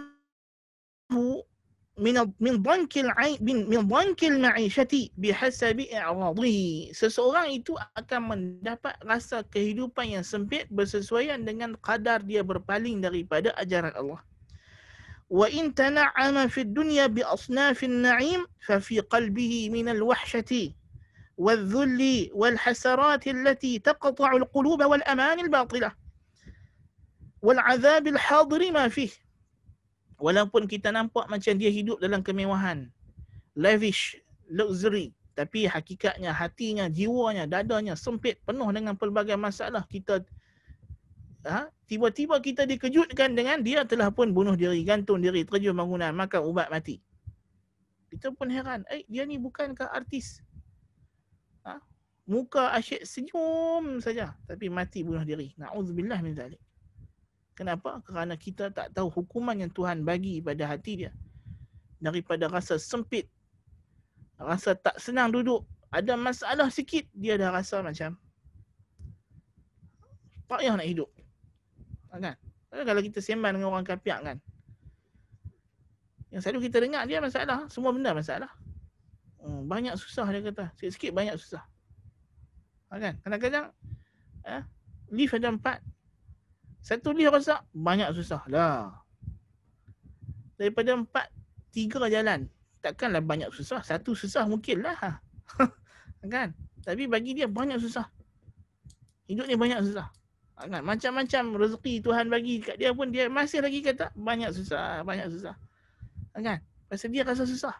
من من ضنك الai من min dhankil ma'isyati bihasabi i'radhihi. Seseorang itu akan mendapat rasa kehidupan yang sempit bersesuaian dengan kadar dia berpaling daripada ajaran Allah. وإن تنعم في الدنيا بأصناف النعيم ففي قلبه من الوحشة والذل والحسرات التي تقطع القلوب والأمان الباطلة والعذاب الحاضر ما فيه walaupun kita nampak macam dia hidup dalam kemewahan lavish luxury tapi hakikatnya hatinya jiwanya dadanya sempit penuh dengan pelbagai masalah kita ha? tiba-tiba kita dikejutkan dengan dia telah pun bunuh diri gantung diri terjun bangunan makan ubat mati kita pun heran eh dia ni bukankah artis ha? muka asyik senyum saja tapi mati bunuh diri naudzubillah min zalik Kenapa? Kerana kita tak tahu hukuman yang Tuhan bagi pada hati dia. Daripada rasa sempit, rasa tak senang duduk, ada masalah sikit, dia dah rasa macam payah nak hidup. Ah, kan? Kalau kita sembang dengan orang kapiak kan, yang selalu kita dengar dia masalah. Semua benda masalah. Hmm, banyak susah dia kata. Sikit-sikit banyak susah. Ah, kan? Kadang-kadang eh, lift ada empat, satu lift rosak, banyak susah lah. Daripada empat, tiga jalan. Takkanlah banyak susah. Satu susah mungkin lah. kan? Tapi bagi dia banyak susah. Hidup ni banyak susah. Kan? Macam-macam rezeki Tuhan bagi kat dia pun dia masih lagi kata banyak susah, banyak susah. Kan? Pasal dia rasa susah.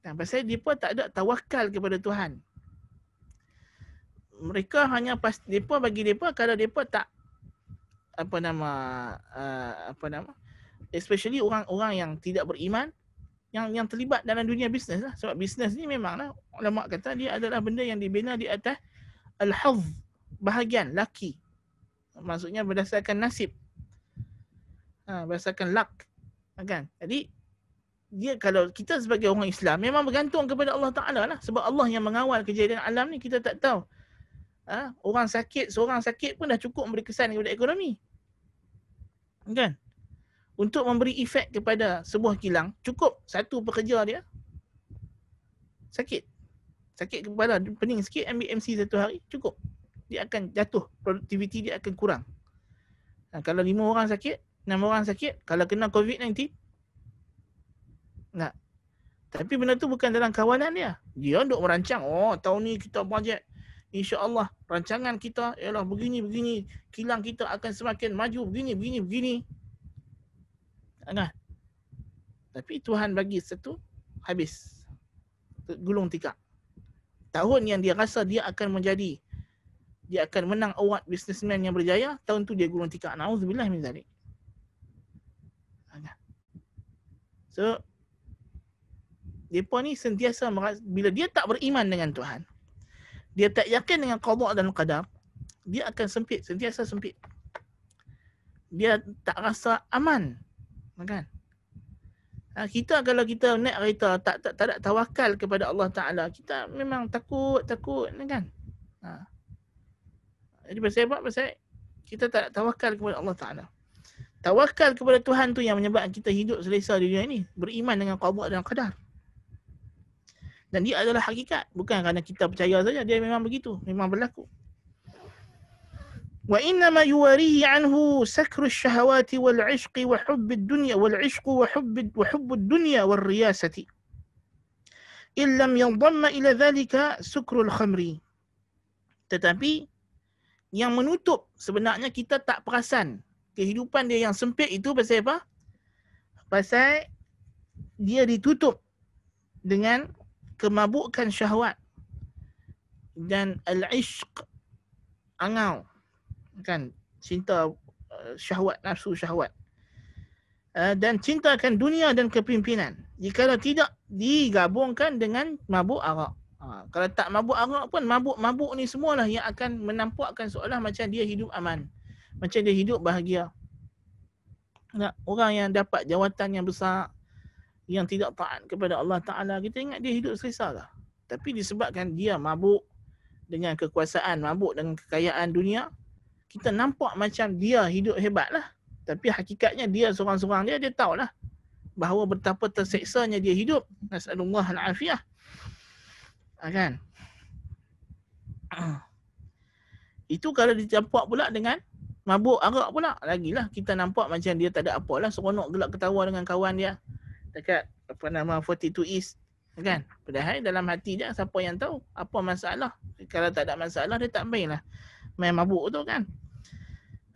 Kan? Pasal dia pun tak ada tawakal kepada Tuhan. Mereka hanya pas, mereka bagi mereka kalau mereka tak apa nama uh, apa nama especially orang-orang yang tidak beriman yang yang terlibat dalam dunia bisnes lah. sebab bisnes ni memanglah ulama kata dia adalah benda yang dibina di atas al-hazz bahagian laki maksudnya berdasarkan nasib ha, berdasarkan luck ha, kan jadi dia kalau kita sebagai orang Islam memang bergantung kepada Allah Taala lah sebab Allah yang mengawal kejadian alam ni kita tak tahu ha, orang sakit seorang sakit pun dah cukup memberi kesan kepada ekonomi kan untuk memberi efek kepada sebuah kilang cukup satu pekerja dia sakit sakit kepala pening sikit ambil MC satu hari cukup dia akan jatuh produktiviti dia akan kurang nah, ha, kalau lima orang sakit enam orang sakit kalau kena COVID-19 enggak tapi benda tu bukan dalam kawalan dia dia duk merancang oh tahun ni kita bajet insyaAllah rancangan kita ialah begini-begini, kilang kita akan semakin maju begini-begini-begini. Kan? Tapi Tuhan bagi satu, habis. Gulung tikar. Tahun yang dia rasa dia akan menjadi, dia akan menang award businessman yang berjaya, tahun tu dia gulung tikar. Na'udzubillah min zalik. Kan? So, mereka ni sentiasa bila dia tak beriman dengan Tuhan, dia tak yakin dengan qada dan qadar, dia akan sempit, sentiasa sempit. Dia tak rasa aman. Kan? Ha, kita kalau kita naik kereta tak tak tak ada tawakal kepada Allah Taala, kita memang takut takut kan. Ha. Jadi pasal apa? Pasal kita tak ada tawakal kepada Allah Taala. Tawakal kepada Tuhan tu yang menyebabkan kita hidup selesa di dunia ini, beriman dengan qada dan qadar dan dia adalah hakikat bukan kerana kita percaya saja dia memang begitu memang berlaku wa inna ma yuwarihi anhu sakru ash-shahawati wal 'ishqi wa hubb ad-dunya wal 'ishqu wa hubb wa hubb ad-dunya wal riyasati in yang yanḍam ila dhalika sukru al-khamri tetapi yang menutup sebenarnya kita tak perasan kehidupan dia yang sempit itu pasal apa? Pasal dia ditutup dengan kemabukan syahwat dan al-ishq angau kan cinta uh, syahwat nafsu syahwat uh, dan akan dunia dan kepimpinan jika tidak digabungkan dengan mabuk arak ha, kalau tak mabuk arak pun mabuk-mabuk ni semualah yang akan menampakkan seolah macam dia hidup aman macam dia hidup bahagia nak orang yang dapat jawatan yang besar yang tidak taat kepada Allah Ta'ala, kita ingat dia hidup selesalah. Tapi disebabkan dia mabuk dengan kekuasaan, mabuk dengan kekayaan dunia, kita nampak macam dia hidup hebatlah. Tapi hakikatnya dia seorang-seorang dia, dia tahulah bahawa betapa terseksanya dia hidup. Nasalullah al-afiyah. Ah, kan? Itu kalau dicampak pula dengan mabuk arak pula. Lagilah kita nampak macam dia tak ada apa lah. Seronok gelak ketawa dengan kawan dia dekat apa nama 42 East kan padahal dalam hati dia siapa yang tahu apa masalah kalau tak ada masalah dia tak mainlah main mabuk tu kan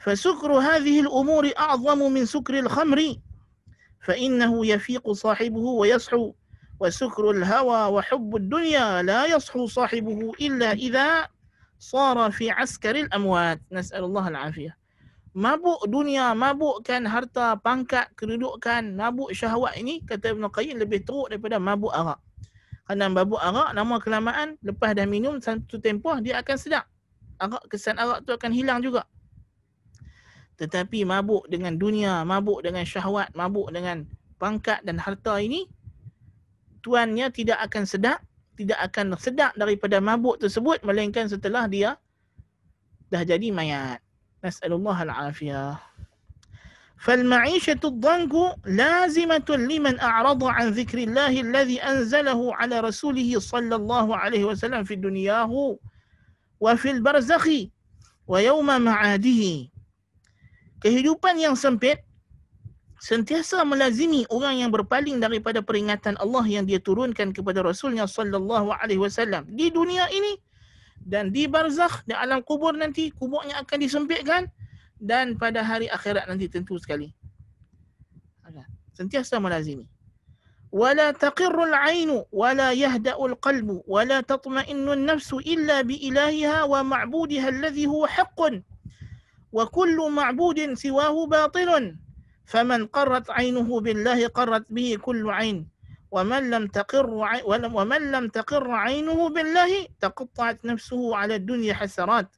fa sukru hadhihi al-umuri a'zamu min sukri al-khamri fa innahu yafiqu sahibuhu wa yashu wa sukru al-hawa wa hubb ad-dunya la yashu sahibuhu illa idha صار في عسكر الأموات نسأل الله العافية mabuk dunia, mabukkan harta, pangkat, kedudukan, mabuk syahwat ini kata Ibn Qayyim lebih teruk daripada mabuk arak. Karena mabuk arak lama kelamaan lepas dah minum satu tempoh dia akan sedap. Arak kesan arak tu akan hilang juga. Tetapi mabuk dengan dunia, mabuk dengan syahwat, mabuk dengan pangkat dan harta ini tuannya tidak akan sedap, tidak akan sedap daripada mabuk tersebut melainkan setelah dia dah jadi mayat. نسأل الله العافية فالمعيشة الضنك لازمة لمن أعرض عن ذكر الله الذي أنزله على رسوله صلى الله عليه وسلم في دنياه وفي البرزخ ويوم معاده kehidupan yang sempit sentiasa melazimi orang yang berpaling daripada peringatan Allah yang dia turunkan kepada Rasulnya sallallahu alaihi wasallam di dunia ini dan di barzakh di alam kubur nanti kuburnya akan disempitkan dan pada hari akhirat nanti tentu sekali sentiasa melazimi wala taqirru al-ainu wala yahda'u al-qalbu wala tatma'innu an-nafsu illa bi ilahiha wa ma'budiha alladhi huwa haqqun wa kullu ma'budin siwahu batilun faman qarrat 'ainuhu billahi qarrat bihi kullu 'ain ومن لم تقر ومن لم تقر عينه بالله تقطعت نفسه على الدنيا حسرات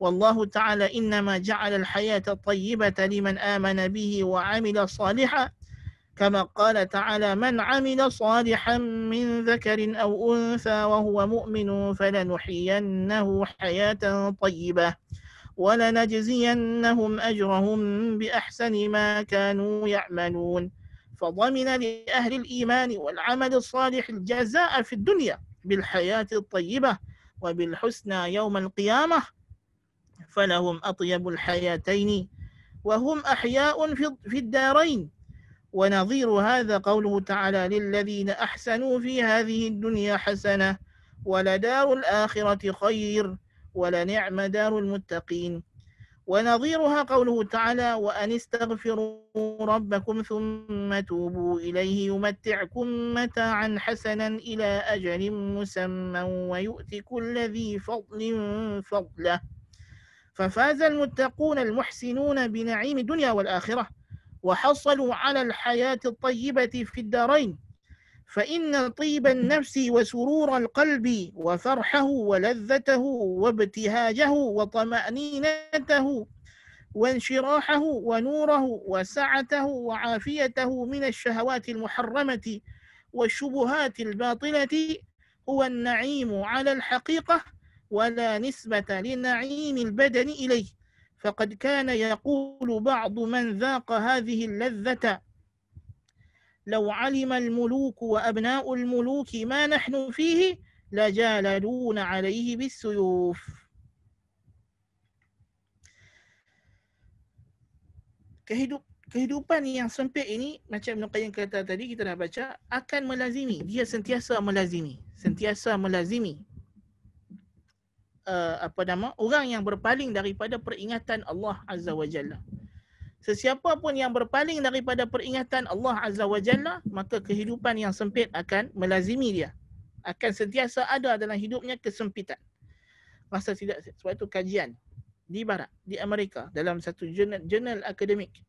والله تعالى إنما جعل الحياة طيبة لمن آمن به وعمل صالحا كما قال تعالى من عمل صالحا من ذكر أو أنثى وهو مؤمن فلنحيينه حياة طيبة ولنجزينهم أجرهم بأحسن ما كانوا يعملون فضمن لأهل الإيمان والعمل الصالح الجزاء في الدنيا بالحياة الطيبة وبالحسنى يوم القيامة فلهم أطيب الحياتين وهم أحياء في الدارين ونظير هذا قوله تعالى للذين أحسنوا في هذه الدنيا حسنة ولدار الآخرة خير ولنعم دار المتقين ونظيرها قوله تعالى وأن استغفروا ربكم ثم توبوا إليه يمتعكم متاعا حسنا إلى أجل مسمى ويؤتي كل ذي فضل فضله ففاز المتقون المحسنون بنعيم الدنيا والآخرة وحصلوا على الحياة الطيبة في الدارين فإن طيب النفس وسرور القلب وفرحه ولذته وابتهاجه وطمأنينته وانشراحه ونوره وسعته وعافيته من الشهوات المحرمة والشبهات الباطلة هو النعيم على الحقيقة ولا نسبة لنعيم البدن إليه فقد كان يقول بعض من ذاق هذه اللذة لو علم الملوك وأبناء الملوك ما نحن فيه لجالدون عليه بالسيوف Kehidup, kehidupan yang sempit ini macam Ibn Qayyim kata tadi kita dah baca akan melazimi dia sentiasa melazimi sentiasa melazimi uh, apa nama orang yang berpaling daripada peringatan Allah Azza wa Jalla Sesiapa pun yang berpaling daripada peringatan Allah Azza wa Jalla, maka kehidupan yang sempit akan melazimi dia. Akan sentiasa ada dalam hidupnya kesempitan. Rasa tidak suatu kajian di barat, di Amerika dalam satu jurnal, jurnal akademik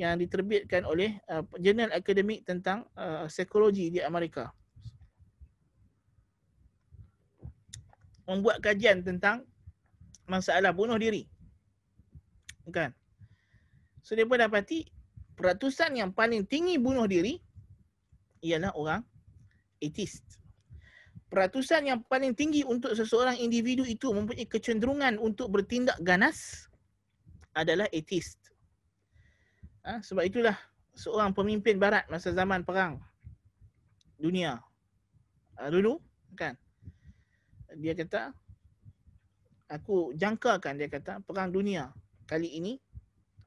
yang diterbitkan oleh uh, jurnal akademik tentang uh, psikologi di Amerika. Membuat kajian tentang masalah bunuh diri. Kan? So dia pun dapati peratusan yang paling tinggi bunuh diri ialah orang atheist. Peratusan yang paling tinggi untuk seseorang individu itu mempunyai kecenderungan untuk bertindak ganas adalah atheist. Ha, sebab itulah seorang pemimpin barat masa zaman perang dunia ha, dulu kan dia kata aku jangkakan dia kata perang dunia kali ini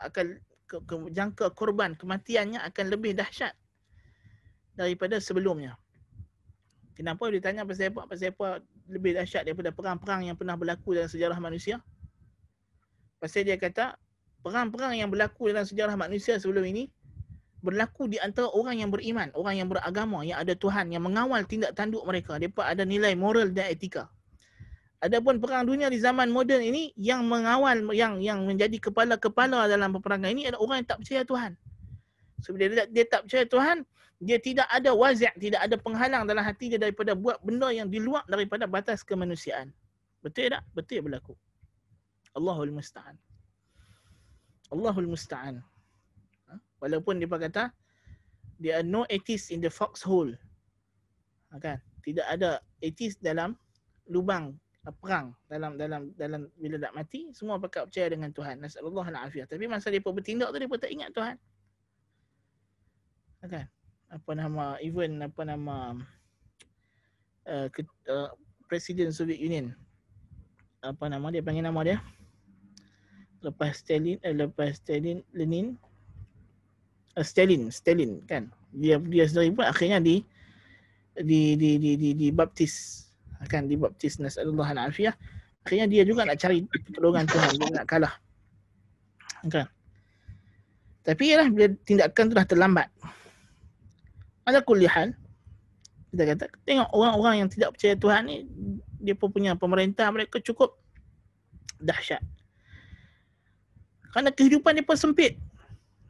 akan ke, ke, jangka korban kematiannya akan lebih dahsyat daripada sebelumnya. Kenapa dia tanya pasal apa? Pasal apa lebih dahsyat daripada perang-perang yang pernah berlaku dalam sejarah manusia? Pasal dia kata perang-perang yang berlaku dalam sejarah manusia sebelum ini berlaku di antara orang yang beriman, orang yang beragama, yang ada Tuhan, yang mengawal tindak tanduk mereka. Mereka ada nilai moral dan etika adapun perang dunia di zaman moden ini yang mengawal yang yang menjadi kepala-kepala dalam peperangan ini adalah orang yang tak percaya Tuhan. So dia, dia tak percaya Tuhan, dia tidak ada wazi', tidak ada penghalang dalam hati dia daripada buat benda yang di luar daripada batas kemanusiaan. Betul tak? Betul berlaku. Allahul musta'an. Allahul musta'an. Ha? Walaupun dia kata dia are no atheist in the foxhole. Ha, kan? Tidak ada atheist dalam lubang perang dalam dalam dalam bila nak mati semua pakat percaya dengan Tuhan nasallahu alaihi afiyah tapi masa dia depa bertindak tu dia depa tak ingat Tuhan kan apa nama even apa nama uh, uh, presiden Soviet Union apa nama dia panggil nama dia lepas Stalin eh, lepas Stalin Lenin uh, Stalin Stalin kan dia dia sendiri pun akhirnya di di di di di, di, di baptis akan dibaptis nasallahu al afiyah akhirnya dia juga nak cari pertolongan Tuhan dia nak kalah kan tapi ialah bila tindakan tu terlambat ada kulihan kita kata tengok orang-orang yang tidak percaya Tuhan ni dia pun punya pemerintah mereka cukup dahsyat kerana kehidupan dia pun sempit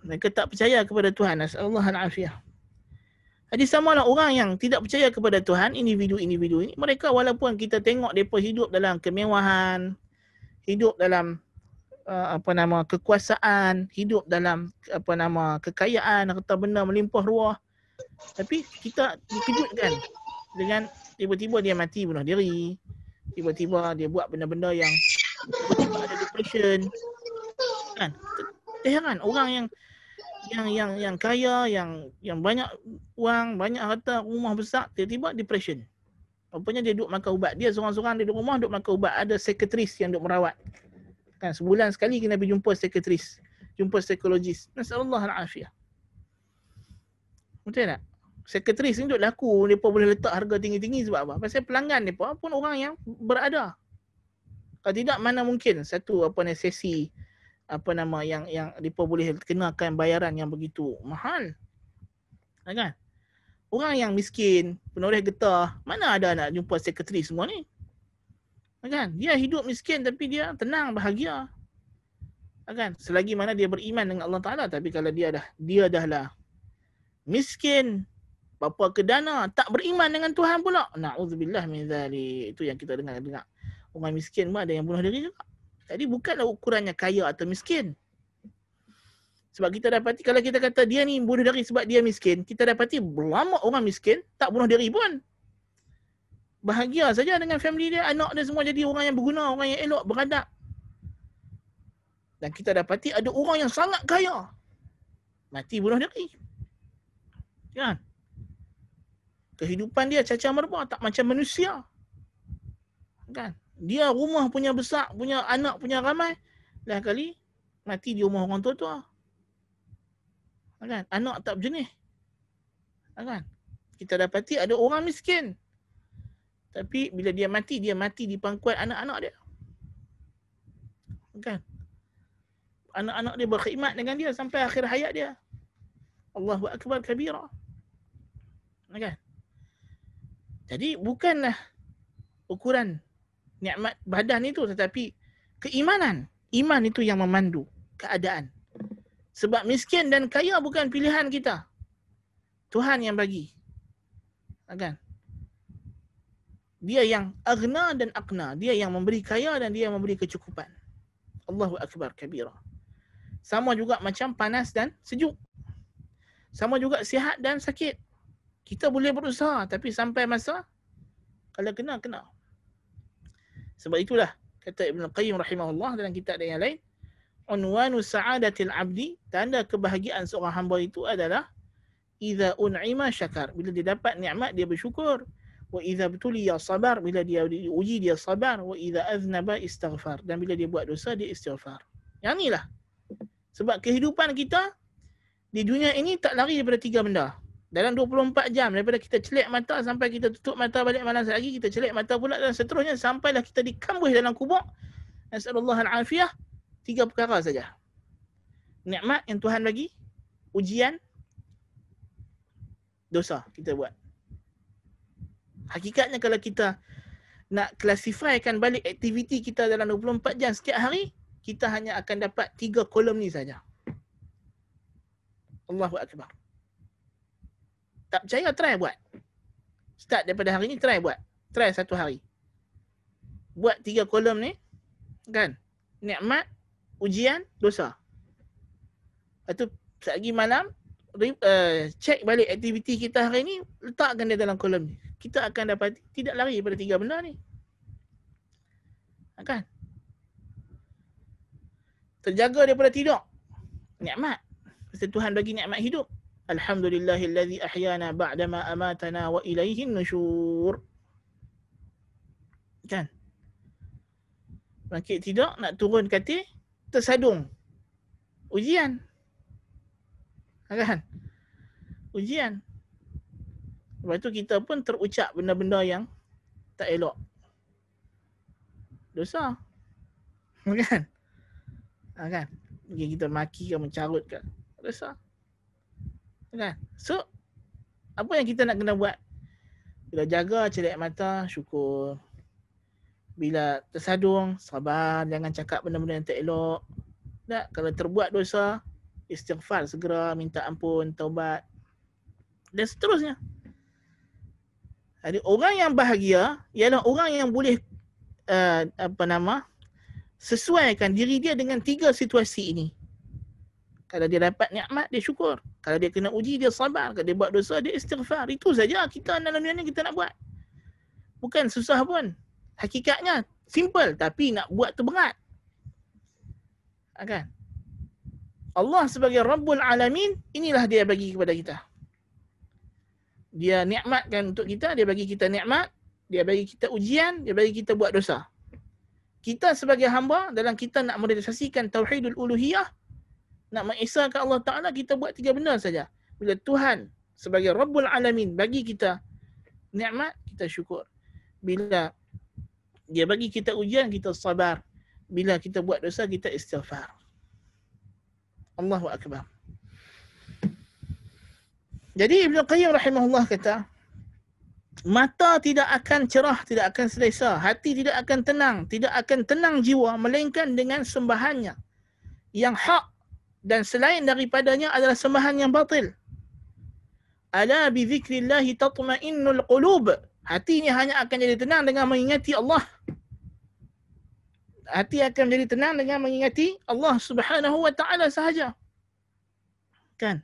mereka tak percaya kepada Tuhan nasallahu al afiyah jadi sama lah orang yang tidak percaya kepada Tuhan, individu-individu ini, mereka walaupun kita tengok mereka hidup dalam kemewahan, hidup dalam uh, apa nama kekuasaan, hidup dalam apa nama kekayaan, kata benda melimpah ruah. Tapi kita dikejutkan dengan tiba-tiba dia mati bunuh diri. Tiba-tiba dia buat benda-benda yang tiba-tiba ada depression. Kan? Tak heran orang yang yang yang yang kaya yang yang banyak wang banyak harta rumah besar tiba-tiba depression rupanya dia duduk makan ubat dia seorang-seorang di rumah duduk makan ubat ada sekretaris yang duduk merawat kan sebulan sekali kena pergi jumpa sekretaris jumpa psikologis Allah Al-Afiyah. betul tak sekretaris ni duduk laku depa boleh letak harga tinggi-tinggi sebab apa pasal pelanggan depa pun orang yang berada kalau tidak mana mungkin satu apa ni sesi apa nama yang yang depa boleh kenakan bayaran yang begitu mahal. Ya kan? Orang yang miskin, penoreh getah, mana ada nak jumpa sekretari semua ni? Ya kan? Dia hidup miskin tapi dia tenang, bahagia. Ya kan? Selagi mana dia beriman dengan Allah Taala tapi kalau dia dah dia dah lah miskin, bapa ke dana, tak beriman dengan Tuhan pula. Nauzubillah min zalik. Itu yang kita dengar dengar. Orang miskin pun ada yang bunuh diri juga. Jadi bukanlah ukurannya kaya atau miskin. Sebab kita dapati kalau kita kata dia ni bunuh diri sebab dia miskin, kita dapati lama orang miskin tak bunuh diri pun. Bahagia saja dengan family dia, anak dia semua jadi orang yang berguna, orang yang elok, beradab. Dan kita dapati ada orang yang sangat kaya. Mati bunuh diri. Kan? Kehidupan dia cacah merbah, tak macam manusia. Kan? dia rumah punya besar, punya anak punya ramai, lah kali mati di rumah orang tua tu lah. Kan? Anak tak berjenis. Kan? Kita dapati ada orang miskin. Tapi bila dia mati, dia mati di pangkuan anak-anak dia. Kan? Anak-anak dia berkhidmat dengan dia sampai akhir hayat dia. Allah wa Akbar kabira. Kan? Jadi bukanlah ukuran nikmat badan itu tetapi keimanan. Iman itu yang memandu keadaan. Sebab miskin dan kaya bukan pilihan kita. Tuhan yang bagi. Kan? Dia yang agna dan akna. Dia yang memberi kaya dan dia yang memberi kecukupan. Allahu Akbar kabira. Sama juga macam panas dan sejuk. Sama juga sihat dan sakit. Kita boleh berusaha tapi sampai masa kalau kena, kena. Sebab itulah kata Ibn Qayyim rahimahullah dalam kitab dan yang lain Unwanu sa'adatil abdi tanda kebahagiaan seorang hamba itu adalah idza un'ima syakar bila dia dapat nikmat dia bersyukur wa idza betuliya sabar bila dia diuji dia sabar wa idza aznaba istighfar dan bila dia buat dosa dia istighfar yang inilah sebab kehidupan kita di dunia ini tak lari daripada tiga benda dalam 24 jam daripada kita celik mata sampai kita tutup mata balik malam lagi kita celik mata pula dan seterusnya sampailah kita dikambuh dalam kubur nasallahu alafiyah tiga perkara saja nikmat yang Tuhan bagi ujian dosa kita buat hakikatnya kalau kita nak klasifikkan balik aktiviti kita dalam 24 jam setiap hari kita hanya akan dapat tiga kolom ni saja Allahu akbar tak percaya, try buat. Start daripada hari ni, try buat. Try satu hari. Buat tiga kolom ni. Kan? Nikmat, ujian, dosa. Lepas tu, lagi malam, re, uh, check balik aktiviti kita hari ni, letakkan dia dalam kolom ni. Kita akan dapat tidak lari daripada tiga benda ni. Ha, kan? Terjaga daripada tidur. Nikmat. setuhan Tuhan bagi nikmat hidup. Alhamdulillahilladzi ahyana ba'dama amatana wa ilaihin nusyur. Kan? Makin tidak nak turun kata tersadung. Ujian. Ha, kan? Ujian. Lepas tu kita pun terucap benda-benda yang tak elok. Dosa. Ha, kan? Ha, kan? Mungkin kita maki ke mencarut ke. Dosa. Kan? So, apa yang kita nak kena buat? Bila jaga celik mata, syukur. Bila tersadung, sabar. Jangan cakap benda-benda yang tak elok. Tak? Kalau terbuat dosa, istighfar segera. Minta ampun, taubat. Dan seterusnya. Jadi orang yang bahagia ialah orang yang boleh uh, apa nama sesuaikan diri dia dengan tiga situasi ini. Kalau dia dapat nikmat, dia syukur. Kalau dia kena uji, dia sabar. Kalau dia buat dosa, dia istighfar. Itu saja kita dalam dunia ni kita nak buat. Bukan susah pun. Hakikatnya, simple. Tapi nak buat tu berat. Ah, kan? Allah sebagai Rabbul Alamin, inilah dia bagi kepada kita. Dia nikmatkan untuk kita, dia bagi kita nikmat, dia bagi kita ujian, dia bagi kita buat dosa. Kita sebagai hamba dalam kita nak merealisasikan tauhidul uluhiyah, nak mengisahkan Allah Ta'ala, kita buat tiga benda saja. Bila Tuhan sebagai Rabbul Alamin bagi kita nikmat, kita syukur. Bila dia bagi kita ujian, kita sabar. Bila kita buat dosa, kita istighfar. Allahu Akbar. Jadi Ibn Qayyim rahimahullah kata, Mata tidak akan cerah, tidak akan selesa. Hati tidak akan tenang, tidak akan tenang jiwa. Melainkan dengan sembahannya. Yang hak dan selain daripadanya adalah sembahan yang batil. Ala bi dhikrillah tatma'innul qulub. Hati ini hanya akan jadi tenang dengan mengingati Allah. Hati akan jadi tenang dengan mengingati Allah Subhanahu wa taala sahaja. Kan?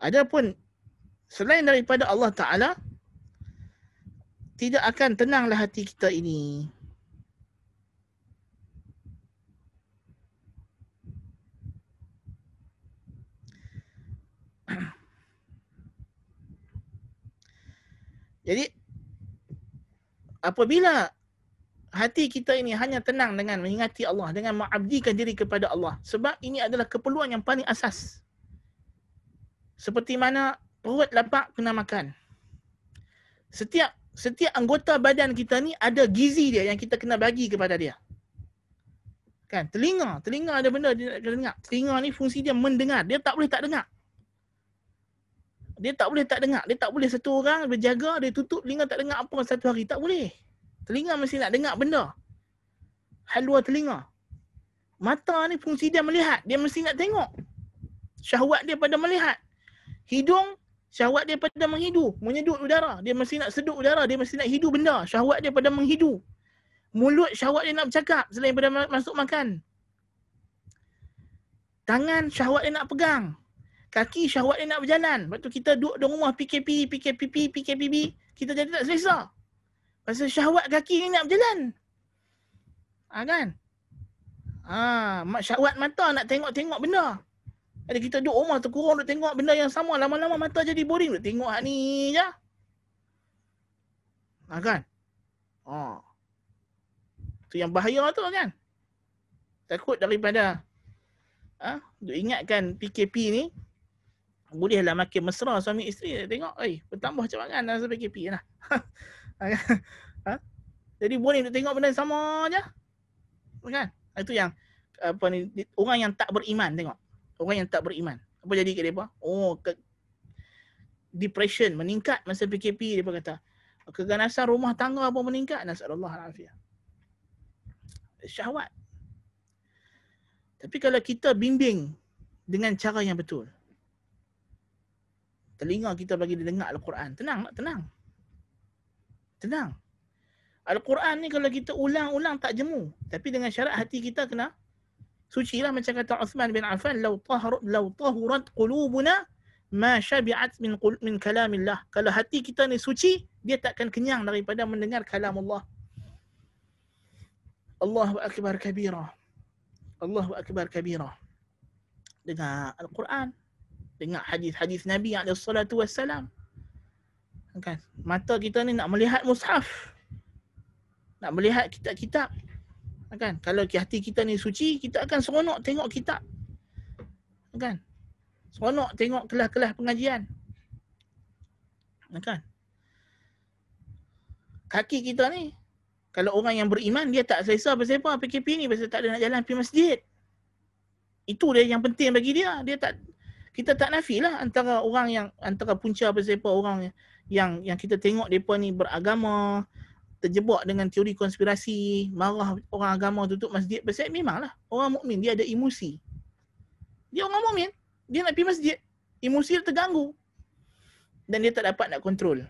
Adapun selain daripada Allah taala tidak akan tenanglah hati kita ini. Jadi apabila hati kita ini hanya tenang dengan mengingati Allah, dengan mengabdikan diri kepada Allah. Sebab ini adalah keperluan yang paling asas. Seperti mana perut lapak kena makan. Setiap setiap anggota badan kita ni ada gizi dia yang kita kena bagi kepada dia. Kan? Telinga. Telinga ada benda dia nak dengar. Telinga ni fungsi dia mendengar. Dia tak boleh tak dengar. Dia tak boleh tak dengar. Dia tak boleh satu orang berjaga, dia tutup telinga tak dengar apa satu hari. Tak boleh. Telinga mesti nak dengar benda. Halua telinga. Mata ni fungsi dia melihat. Dia mesti nak tengok. Syahwat dia pada melihat. Hidung, syahwat dia pada menghidu. Menyedut udara. Dia mesti nak sedut udara. Dia mesti nak hidu benda. Syahwat dia pada menghidu. Mulut syahwat dia nak bercakap selain pada masuk makan. Tangan syahwat dia nak pegang kaki syahwat dia nak berjalan. Sebab tu kita duduk di rumah PKP, PKPP, PKPB, kita jadi tak selesa. Pasal syahwat kaki ni nak berjalan. Ha, kan? Ha, syahwat mata nak tengok-tengok benda. Jadi kita duduk rumah terkurung duduk tengok benda yang sama. Lama-lama mata jadi boring duduk tengok hak ni je. Ha, kan? Ha. Tu yang bahaya tu kan? Takut daripada ha, duk ingatkan PKP ni bolehlah makin mesra suami isteri tengok oi bertambah cabangan dalam sampai KP lah. ha? Jadi boleh nak tengok benda sama aja, Kan? Ha, itu yang apa ni orang yang tak beriman tengok. Orang yang tak beriman. Apa jadi kat depa? Oh ke, depression meningkat masa PKP depa kata. Keganasan rumah tangga apa meningkat nasallahu alaihi Syahwat. Tapi kalau kita bimbing dengan cara yang betul. Telinga kita bagi dia dengar Al-Quran. Tenang tak? Tenang. Tenang. Al-Quran ni kalau kita ulang-ulang tak jemu. Tapi dengan syarat hati kita kena suci lah macam kata Uthman bin Affan. Lau, tahur, lau tahurat qulubuna ma syabi'at min, min kalamillah. Kalau hati kita ni suci, dia takkan kenyang daripada mendengar kalam Allah. Allahu Akbar kabira. Allahu Akbar kabira. Dengan Al-Quran dengar hadis-hadis Nabi yang alaihi salatu wassalam. Kan? Mata kita ni nak melihat mushaf. Nak melihat kitab-kitab. Kan? Kalau hati kita ni suci, kita akan seronok tengok kitab. Kan? Seronok tengok kelah-kelah pengajian. Kan? Kaki kita ni, kalau orang yang beriman, dia tak selesa bersepa PKP ni pasal tak ada nak jalan pergi masjid. Itu dia yang penting bagi dia. Dia tak kita tak nafilah antara orang yang antara punca apa siapa orang yang yang kita tengok depa ni beragama terjebak dengan teori konspirasi, marah orang agama tutup masjid pasal memanglah orang mukmin dia ada emosi. Dia orang mukmin, dia nak pergi masjid, emosi dia terganggu. Dan dia tak dapat nak kontrol.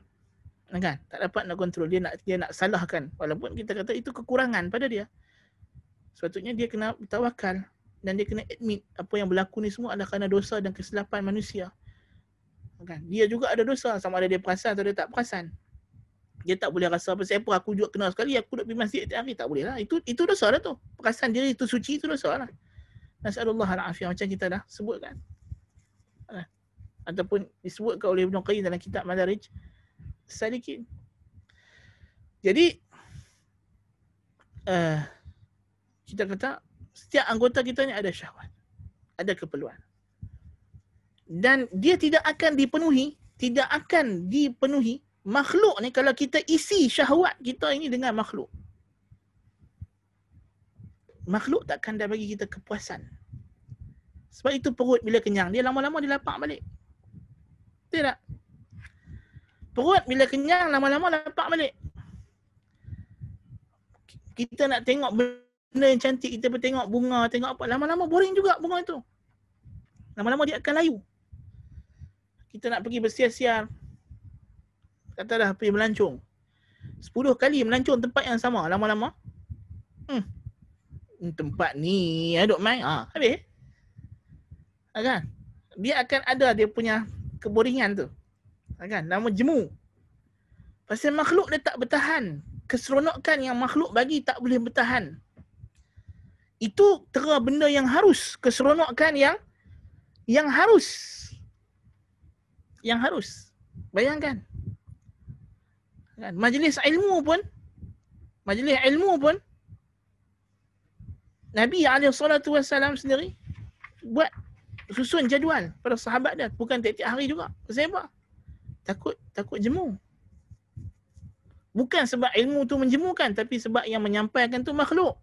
Kan? Tak dapat nak kontrol, dia nak dia nak salahkan walaupun kita kata itu kekurangan pada dia. Sepatutnya dia kena bertawakal dan dia kena admit apa yang berlaku ni semua adalah kerana dosa dan kesilapan manusia. Kan? Dia juga ada dosa sama ada dia perasan atau dia tak perasan. Dia tak boleh rasa apa siapa aku juga kena sekali aku duduk pergi masjid setiap hari tak boleh lah. Itu itu dosa lah tu. Perasan diri itu suci itu dosa lah. Nasallallahu alaihi macam kita dah sebut kan. Ha. Ataupun disebutkan oleh Ibn Qayyim dalam kitab Madarij Salikin. Jadi uh, kita kata setiap anggota kita ni ada syahwat. Ada keperluan. Dan dia tidak akan dipenuhi, tidak akan dipenuhi makhluk ni kalau kita isi syahwat kita ini dengan makhluk. Makhluk takkan dah bagi kita kepuasan. Sebab itu perut bila kenyang, dia lama-lama dia lapar balik. Betul tak? Perut bila kenyang, lama-lama lapak balik. Kita nak tengok benda benda yang cantik kita pun tengok bunga, tengok apa. Lama-lama boring juga bunga itu. Lama-lama dia akan layu. Kita nak pergi bersiar-siar. Kata dah pergi melancung. Sepuluh kali melancung tempat yang sama. Lama-lama. Hmm. hmm tempat ni. Aduk main. Ha, ah, habis. Ha, kan? Dia akan ada dia punya keboringan tu. Ha, kan? Nama jemu. Pasal makhluk dia tak bertahan. Keseronokan yang makhluk bagi tak boleh bertahan. Itu tera benda yang harus keseronokan yang yang harus yang harus. Bayangkan. Kan? majlis ilmu pun majlis ilmu pun Nabi alaihi wasallam sendiri buat susun jadual pada sahabat dia bukan tiap-tiap hari juga. Pasal apa? Takut takut jemu. Bukan sebab ilmu tu menjemukan tapi sebab yang menyampaikan tu makhluk.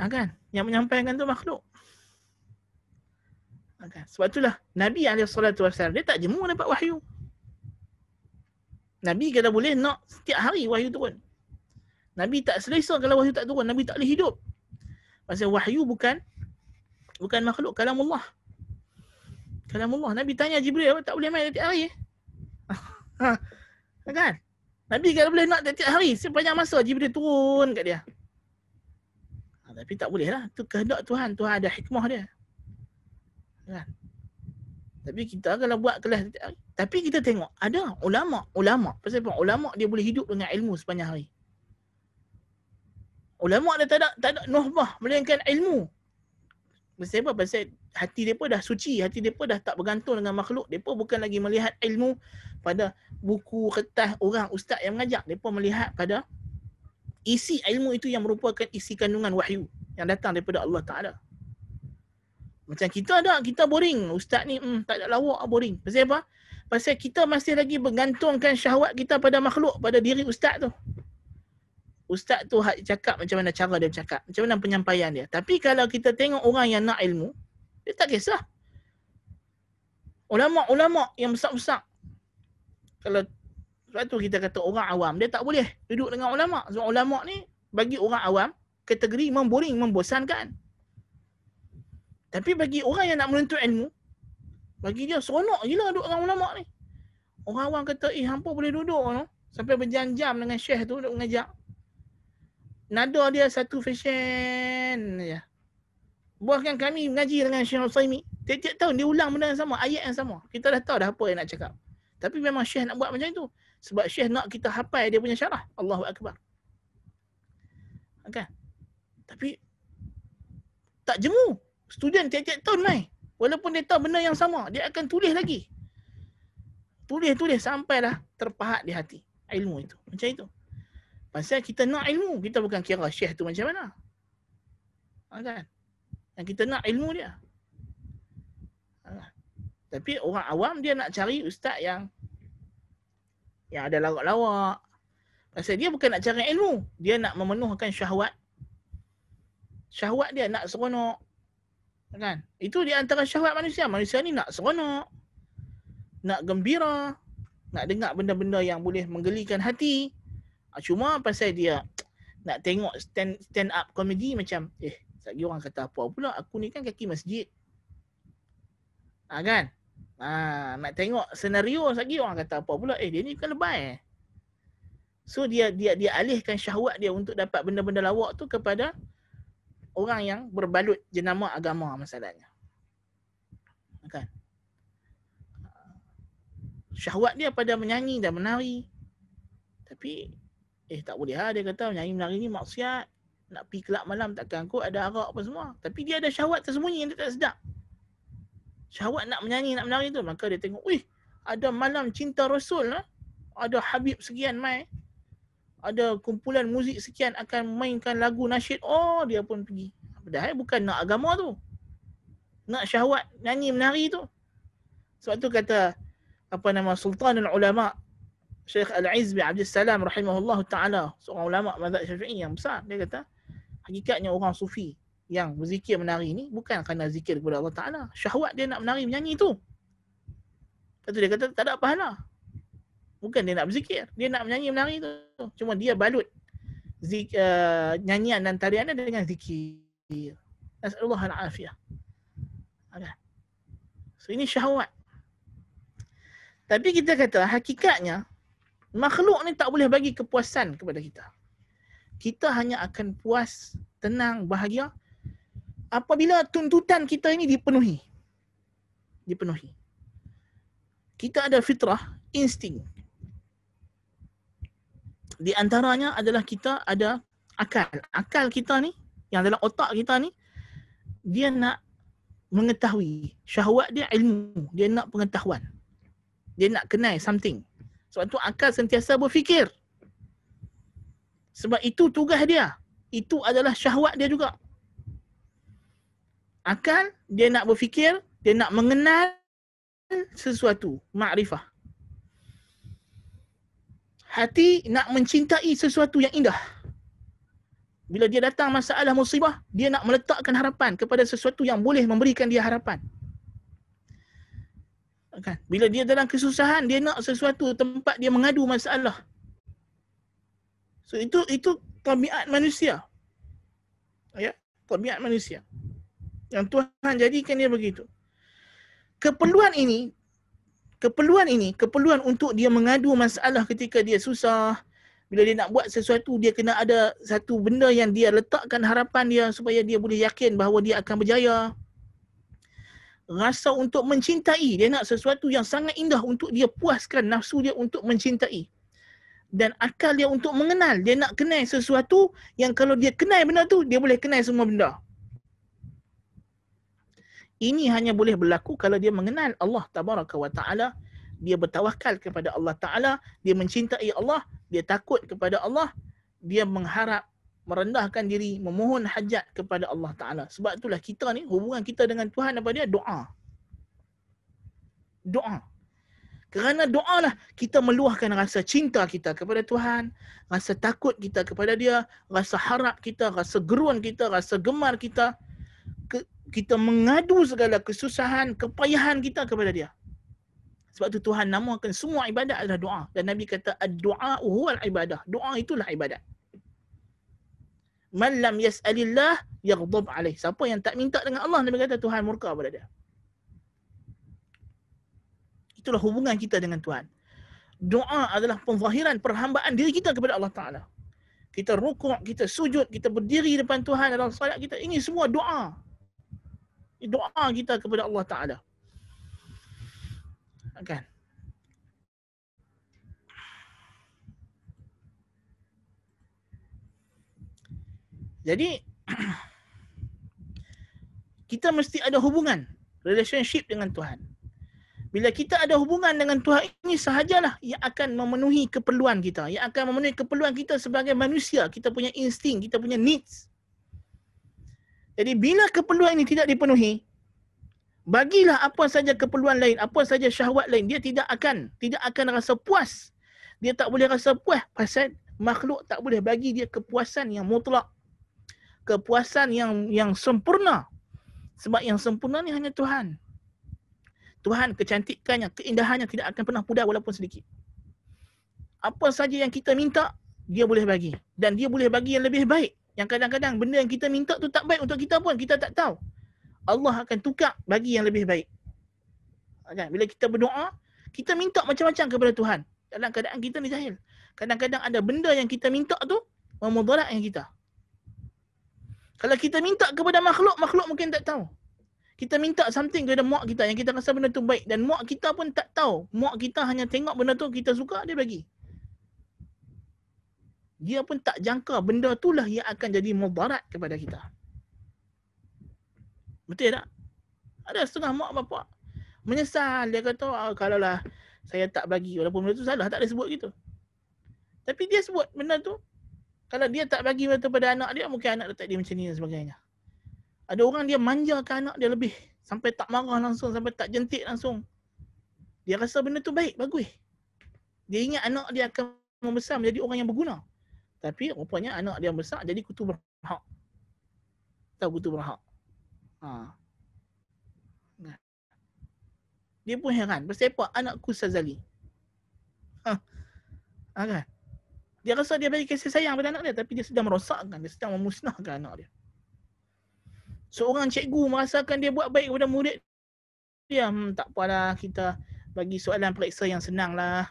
Ha, kan? Yang menyampaikan tu makhluk. Ha, kan? Sebab itulah Nabi SAW dia tak jemu dapat wahyu. Nabi kalau boleh nak setiap hari wahyu turun. Nabi tak selesa kalau wahyu tak turun. Nabi tak boleh hidup. Pasal wahyu bukan bukan makhluk kalam Allah. Kalam Allah. Nabi tanya Jibril tak boleh main setiap hari. Ha, kan? Nabi kalau boleh nak setiap hari sepanjang masa Jibril turun kat dia. Tapi tak boleh lah. Itu kehendak Tuhan. Tuhan ada hikmah dia. Kan? Tapi kita kalau buat kelas Tapi kita tengok ada ulama Ulama, pasal apa? Ulama dia boleh hidup dengan ilmu sepanjang hari Ulama dia tak ada, tak ada nuhbah Melainkan ilmu Pasal apa? Pasal hati dia pun dah suci Hati dia pun dah tak bergantung dengan makhluk Dia pun bukan lagi melihat ilmu Pada buku, kertas, orang, ustaz yang mengajak Dia pun melihat pada isi ilmu itu yang merupakan isi kandungan wahyu yang datang daripada Allah Taala. Macam kita ada kita boring, ustaz ni hmm tak ada lawak ah, boring. Pasal apa? Pasal kita masih lagi bergantungkan syahwat kita pada makhluk, pada diri ustaz tu. Ustaz tu hak cakap macam mana cara dia cakap, macam mana penyampaian dia. Tapi kalau kita tengok orang yang nak ilmu, dia tak kisah. Ulama-ulama yang besar-besar kalau sebab tu kita kata orang awam dia tak boleh duduk dengan ulama. Sebab ulama ni bagi orang awam kategori memboring, membosankan. Tapi bagi orang yang nak menuntut ilmu, bagi dia seronok gila duduk dengan ulama ni. Orang awam kata, "Eh, hampa boleh duduk no? sampai berjam-jam dengan syekh tu duduk mengajar." Nada dia satu fashion ya. Buahkan kami mengaji dengan Syekh Usaimi. Tiap-tiap tahun dia ulang benda yang sama. Ayat yang sama. Kita dah tahu dah apa yang nak cakap. Tapi memang Syekh nak buat macam itu. Sebab Syekh nak kita hafal dia punya syarah. Allahu Akbar. Kan? Tapi tak jemu. Student tiap-tiap tahun mai. Walaupun dia tahu benda yang sama, dia akan tulis lagi. Tulis-tulis sampailah terpahat di hati ilmu itu. Macam itu. Pasal kita nak ilmu, kita bukan kira syekh tu macam mana. Ha, kan? Dan kita nak ilmu dia. Ha. Tapi orang awam dia nak cari ustaz yang yang ada lawak-lawak. Pasal dia bukan nak cari ilmu. Dia nak memenuhkan syahwat. Syahwat dia nak seronok. Kan? Itu di antara syahwat manusia. Manusia ni nak seronok. Nak gembira. Nak dengar benda-benda yang boleh menggelikan hati. Ah, cuma pasal dia nak tengok stand, stand up komedi macam eh, sekejap orang kata apa pula. Aku ni kan kaki masjid. Ha, kan? Ha, nak tengok senario lagi orang kata apa pula? Eh dia ni bukan lebay. Eh. So dia dia dia alihkan syahwat dia untuk dapat benda-benda lawak tu kepada orang yang berbalut jenama agama masalahnya. Kan? Syahwat dia pada menyanyi dan menari. Tapi eh tak boleh lah dia kata menyanyi menari ni maksiat. Nak pergi kelab malam takkan kot ada arak apa semua. Tapi dia ada syahwat tersembunyi yang tak sedap syahwat nak menyanyi nak menari tu maka dia tengok wih ada malam cinta rasul lah. ada habib sekian mai ada kumpulan muzik sekian akan mainkan lagu nasyid oh dia pun pergi padahal eh? bukan nak agama tu nak syahwat nyanyi menari tu sebab tu kata apa nama sultanul ulama Syekh al Izbi bin Abdul Salam rahimahullahu taala seorang ulama mazhab Syafi'i yang besar dia kata hakikatnya orang sufi yang berzikir menari ni bukan kerana zikir kepada Allah Ta'ala. Syahwat dia nak menari menyanyi tu. Lepas tu dia kata tak ada pahala. Bukan dia nak berzikir. Dia nak menyanyi menari tu. Cuma dia balut zik, uh, nyanyian dan tarian dia dengan zikir. Nasolullah al-afiyah. Okay. So ini syahwat. Tapi kita kata hakikatnya makhluk ni tak boleh bagi kepuasan kepada kita. Kita hanya akan puas, tenang, bahagia apabila tuntutan kita ini dipenuhi dipenuhi kita ada fitrah insting di antaranya adalah kita ada akal akal kita ni yang adalah otak kita ni dia nak mengetahui syahwat dia ilmu dia nak pengetahuan dia nak kenal something sebab tu akal sentiasa berfikir sebab itu tugas dia itu adalah syahwat dia juga akal dia nak berfikir dia nak mengenal sesuatu makrifah hati nak mencintai sesuatu yang indah bila dia datang masalah musibah dia nak meletakkan harapan kepada sesuatu yang boleh memberikan dia harapan kan bila dia dalam kesusahan dia nak sesuatu tempat dia mengadu masalah so itu itu tabiat manusia ya tabiat manusia yang Tuhan jadikan dia begitu. Keperluan ini, keperluan ini, keperluan untuk dia mengadu masalah ketika dia susah, bila dia nak buat sesuatu, dia kena ada satu benda yang dia letakkan harapan dia supaya dia boleh yakin bahawa dia akan berjaya. Rasa untuk mencintai, dia nak sesuatu yang sangat indah untuk dia puaskan nafsu dia untuk mencintai. Dan akal dia untuk mengenal, dia nak kenal sesuatu yang kalau dia kenal benda tu, dia boleh kenal semua benda. Ini hanya boleh berlaku kalau dia mengenal Allah Tabaraka wa Ta'ala, dia bertawakal kepada Allah Ta'ala, dia mencintai Allah, dia takut kepada Allah, dia mengharap merendahkan diri, memohon hajat kepada Allah Ta'ala. Sebab itulah kita ni, hubungan kita dengan Tuhan apa dia? Doa. Doa. Kerana doa lah kita meluahkan rasa cinta kita kepada Tuhan, rasa takut kita kepada dia, rasa harap kita, rasa geruan kita, rasa gemar kita kita mengadu segala kesusahan, kepayahan kita kepada dia. Sebab tu Tuhan namakan semua ibadat adalah doa. Dan Nabi kata, doa huwal ibadah. Doa itulah ibadat. Man lam yas'alillah yaghdab alaih. Siapa yang tak minta dengan Allah, Nabi kata Tuhan murka kepada dia. Itulah hubungan kita dengan Tuhan. Doa adalah pemfahiran, perhambaan diri kita kepada Allah Ta'ala. Kita rukuk, kita sujud, kita berdiri depan Tuhan dalam salat kita. Ini semua doa doa kita kepada Allah Ta'ala. Kan? Jadi, kita mesti ada hubungan, relationship dengan Tuhan. Bila kita ada hubungan dengan Tuhan ini sahajalah yang akan memenuhi keperluan kita. Yang akan memenuhi keperluan kita sebagai manusia. Kita punya insting, kita punya needs. Jadi bila keperluan ini tidak dipenuhi, bagilah apa saja keperluan lain, apa saja syahwat lain, dia tidak akan, tidak akan rasa puas. Dia tak boleh rasa puas pasal makhluk tak boleh bagi dia kepuasan yang mutlak. Kepuasan yang yang sempurna. Sebab yang sempurna ni hanya Tuhan. Tuhan kecantikannya, keindahannya tidak akan pernah pudar walaupun sedikit. Apa saja yang kita minta, dia boleh bagi. Dan dia boleh bagi yang lebih baik. Yang kadang-kadang benda yang kita minta tu tak baik untuk kita pun. Kita tak tahu. Allah akan tukar bagi yang lebih baik. Kan? Bila kita berdoa, kita minta macam-macam kepada Tuhan. Dalam keadaan kita ni jahil. Kadang-kadang ada benda yang kita minta tu, memudarat yang kita. Kalau kita minta kepada makhluk, makhluk mungkin tak tahu. Kita minta something kepada muak kita yang kita rasa benda tu baik. Dan muak kita pun tak tahu. Muak kita hanya tengok benda tu kita suka, dia bagi dia pun tak jangka benda itulah yang akan jadi mudarat kepada kita. Betul tak? Ada setengah mak bapak menyesal. Dia kata, oh, ah, kalau lah saya tak bagi. Walaupun benda tu salah, tak ada sebut gitu. Tapi dia sebut benda tu. Kalau dia tak bagi benda tu pada anak dia, mungkin anak letak dia macam ni dan sebagainya. Ada orang dia manjakan anak dia lebih. Sampai tak marah langsung, sampai tak jentik langsung. Dia rasa benda tu baik, bagus. Dia ingat anak dia akan membesar menjadi orang yang berguna. Tapi rupanya anak dia besar jadi kutu berhak. Tahu kutu berhak. Ha. Dia pun heran. Pasal apa anakku Sazali? Ha. Ha, Dia rasa dia bagi kasih sayang pada anak dia. Tapi dia sedang merosakkan. Dia sedang memusnahkan anak dia. Seorang cikgu merasakan dia buat baik kepada murid. Dia hmm, tak apalah kita bagi soalan periksa yang senang lah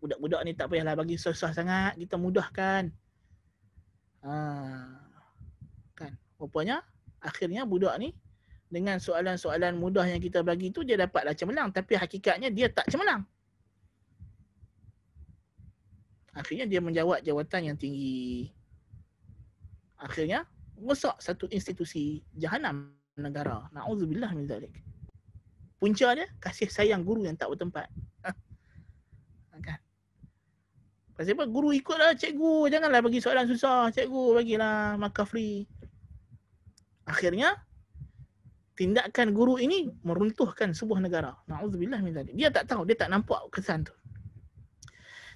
budak-budak ni tak payahlah bagi susah susah sangat, kita mudahkan. Ha. Kan? Rupanya akhirnya budak ni dengan soalan-soalan mudah yang kita bagi tu dia dapatlah cemerlang tapi hakikatnya dia tak cemerlang. Akhirnya dia menjawab jawatan yang tinggi. Akhirnya rosak satu institusi jahanam negara. Nauzubillah min zalik. Punca dia kasih sayang guru yang tak bertempat. Ha. Tak sebab guru ikutlah cikgu. Janganlah bagi soalan susah. Cikgu bagilah maka free. Akhirnya, tindakan guru ini meruntuhkan sebuah negara. Na'udzubillah min zalik. Dia tak tahu. Dia tak nampak kesan tu.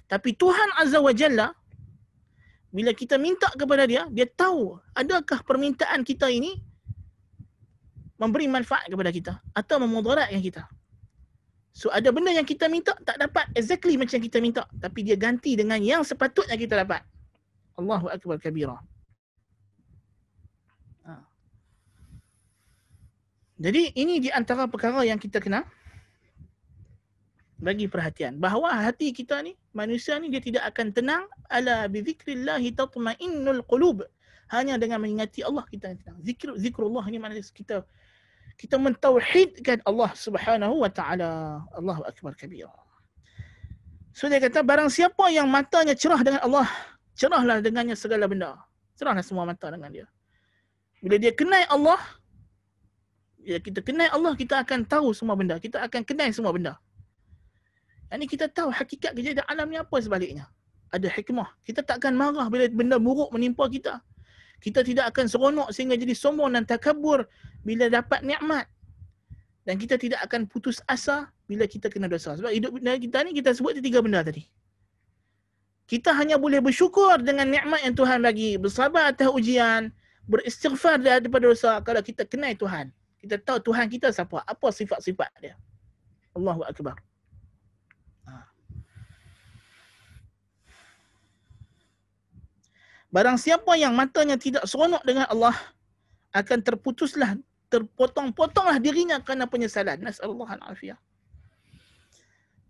Tapi Tuhan Azza wa Jalla, bila kita minta kepada dia, dia tahu adakah permintaan kita ini memberi manfaat kepada kita atau memudaratkan kita. So ada benda yang kita minta tak dapat exactly macam kita minta tapi dia ganti dengan yang sepatutnya kita dapat. Allahu akbar kabira. Ha. Jadi ini di antara perkara yang kita kena bagi perhatian bahawa hati kita ni manusia ni dia tidak akan tenang ala bi zikrillah tatmainnul qulub hanya dengan mengingati Allah kita tenang. Zikr zikrullah ni maknanya kita kita mentauhidkan Allah Subhanahu wa taala. Allahu akbar Kabir. So dia kata barang siapa yang matanya cerah dengan Allah, cerahlah dengannya segala benda. Cerahlah semua mata dengan dia. Bila dia kenai Allah, ya kita kenai Allah kita akan tahu semua benda, kita akan kenai semua benda. Yang ini kita tahu hakikat kejadian alam ni apa sebaliknya. Ada hikmah. Kita takkan marah bila benda buruk menimpa kita kita tidak akan seronok sehingga jadi sombong dan takabur bila dapat nikmat dan kita tidak akan putus asa bila kita kena dosa sebab hidup kita ni kita sebut tiga benda tadi kita hanya boleh bersyukur dengan nikmat yang Tuhan bagi bersabar atas ujian beristighfar daripada dosa kalau kita kenal Tuhan kita tahu Tuhan kita siapa apa sifat-sifat dia Allahu akbar Barang siapa yang matanya tidak seronok dengan Allah, akan terputuslah, terpotong-potonglah dirinya kerana penyesalan. Nasallahu alaihi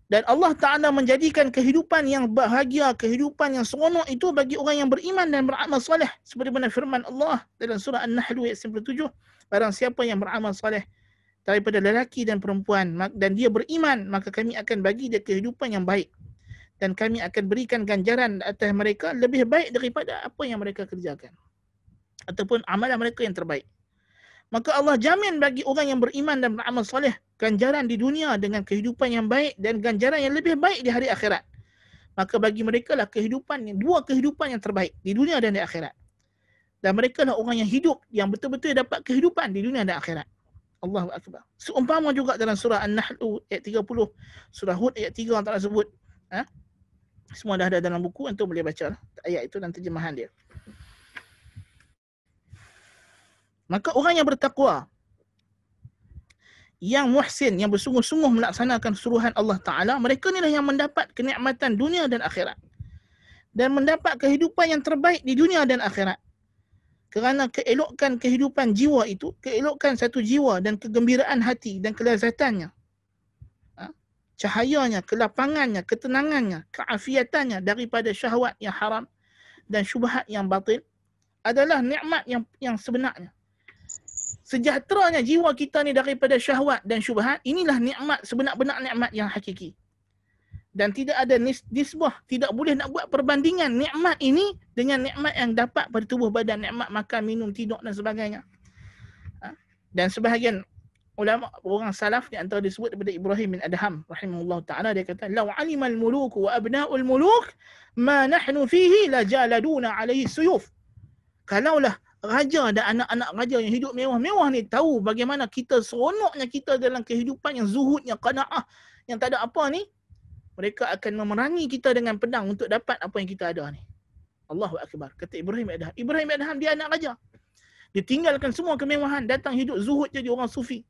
dan Allah Ta'ala menjadikan kehidupan yang bahagia, kehidupan yang seronok itu bagi orang yang beriman dan beramal soleh. Seperti mana firman Allah dalam surah An-Nahl ayat 97, barang siapa yang beramal soleh daripada lelaki dan perempuan dan dia beriman, maka kami akan bagi dia kehidupan yang baik dan kami akan berikan ganjaran atas mereka lebih baik daripada apa yang mereka kerjakan ataupun amalan mereka yang terbaik maka Allah jamin bagi orang yang beriman dan beramal soleh ganjaran di dunia dengan kehidupan yang baik dan ganjaran yang lebih baik di hari akhirat maka bagi mereka lah kehidupan yang dua kehidupan yang terbaik di dunia dan di akhirat dan mereka lah orang yang hidup yang betul-betul dapat kehidupan di dunia dan akhirat Allah akbar seumpama juga dalam surah an-nahl ayat 30 surah hud ayat 3 orang tak sebut ha? semua dah ada dalam buku antum boleh baca lah. ayat itu dan terjemahan dia maka orang yang bertakwa yang muhsin yang bersungguh-sungguh melaksanakan suruhan Allah taala mereka inilah yang mendapat kenikmatan dunia dan akhirat dan mendapat kehidupan yang terbaik di dunia dan akhirat kerana keelokan kehidupan jiwa itu keelokan satu jiwa dan kegembiraan hati dan kelezatannya cahayanya, kelapangannya, ketenangannya, keafiatannya daripada syahwat yang haram dan syubhat yang batil adalah nikmat yang yang sebenarnya. Sejahteranya jiwa kita ni daripada syahwat dan syubhat, inilah nikmat sebenar-benar nikmat yang hakiki. Dan tidak ada nisbah, tidak boleh nak buat perbandingan nikmat ini dengan nikmat yang dapat pada tubuh badan, nikmat makan, minum, tidur dan sebagainya. Ha? Dan sebahagian ulama orang salaf ni antara disebut daripada Ibrahim bin Adham rahimahullah taala dia kata law alimal muluk wa abnaul muluk ma nahnu fihi la jaladuna alaihi suyuf kalaulah raja dan anak-anak raja yang hidup mewah-mewah ni tahu bagaimana kita seronoknya kita dalam kehidupan yang zuhudnya yang qanaah yang tak ada apa ni mereka akan memerangi kita dengan pedang untuk dapat apa yang kita ada ni Allahu akbar kata Ibrahim bin Adham Ibrahim bin Adham dia anak raja dia tinggalkan semua kemewahan datang hidup zuhud jadi orang sufi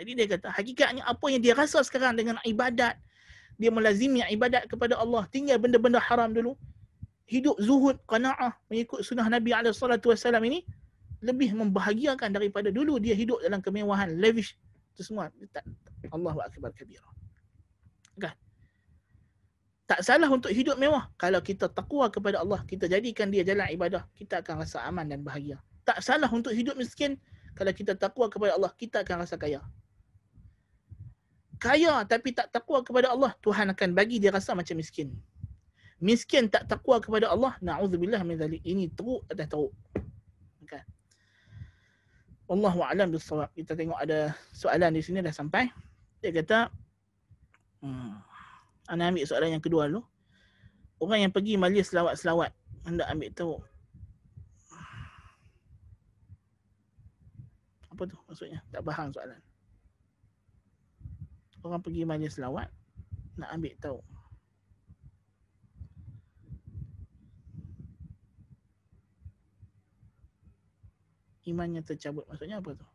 jadi dia kata hakikatnya apa yang dia rasa sekarang dengan ibadat dia melazimi ibadat kepada Allah tinggal benda-benda haram dulu hidup zuhud qanaah mengikut sunnah Nabi alaihi salatu wasallam ini lebih membahagiakan daripada dulu dia hidup dalam kemewahan lavish itu semua tak, Allahu akbar kabira kan tak salah untuk hidup mewah kalau kita takwa kepada Allah kita jadikan dia jalan ibadah kita akan rasa aman dan bahagia tak salah untuk hidup miskin kalau kita takwa kepada Allah kita akan rasa kaya kaya tapi tak takwa kepada Allah, Tuhan akan bagi dia rasa macam miskin. Miskin tak takwa kepada Allah, na'udzubillah min zalik. Ini teruk atas teruk. Allah wa'alam bisawab. Kita tengok ada soalan di sini dah sampai. Dia kata, hmm, anda ambil soalan yang kedua dulu. Orang yang pergi majlis selawat-selawat, anda ambil teruk. Apa tu maksudnya? Tak faham soalan orang pergi majlis selawat nak ambil tahu. Imannya tercabut maksudnya apa tu?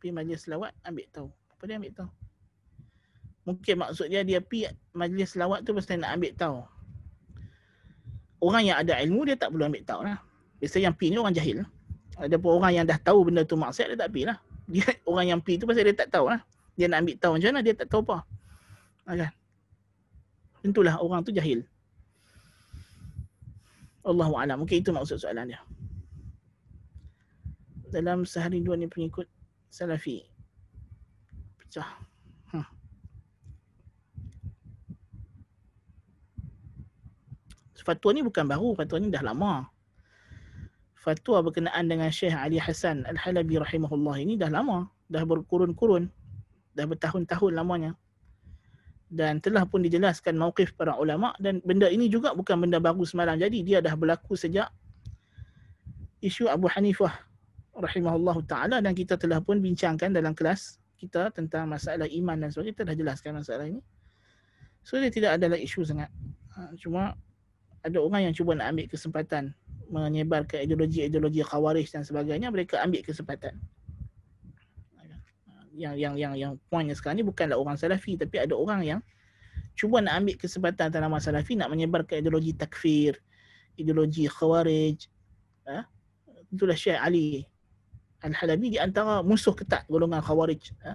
Pergi majlis selawat ambil tahu. Apa dia ambil tahu? Mungkin maksud dia dia pergi majlis selawat tu pasal nak ambil tahu. Orang yang ada ilmu dia tak perlu ambil tahu lah. Biasa yang pergi ni orang jahil. Lah. Ada pun orang yang dah tahu benda tu maksiat dia tak pergi lah. Dia, orang yang pergi tu pasal dia tak tahu lah dia nak ambil tahu macam mana dia tak tahu apa. Ha, kan? Tentulah orang tu jahil. Allah a'lam. Mungkin itu maksud soalan dia. Dalam sehari dua ni pengikut Salafi. Pecah. Hmm. Fatwa ni bukan baru. Fatwa ni dah lama. Fatwa berkenaan dengan Syekh Ali Hasan Al-Halabi rahimahullah ini dah lama. Dah berkurun-kurun dah bertahun-tahun lamanya dan telah pun dijelaskan mauqif para ulama dan benda ini juga bukan benda baru semalam jadi dia dah berlaku sejak isu Abu Hanifah rahimahullahu taala dan kita telah pun bincangkan dalam kelas kita tentang masalah iman dan sebagainya kita dah jelaskan masalah ini so dia tidak adalah isu sangat ha, cuma ada orang yang cuba nak ambil kesempatan menyebarkan ideologi-ideologi khawarij dan sebagainya mereka ambil kesempatan yang yang yang yang poinnya sekarang ni bukanlah orang salafi tapi ada orang yang cuba nak ambil kesempatan dalam masalah salafi nak menyebarkan ideologi takfir, ideologi khawarij. Ha? Itulah Syekh Ali Al-Halabi di antara musuh ketat golongan khawarij. Ha?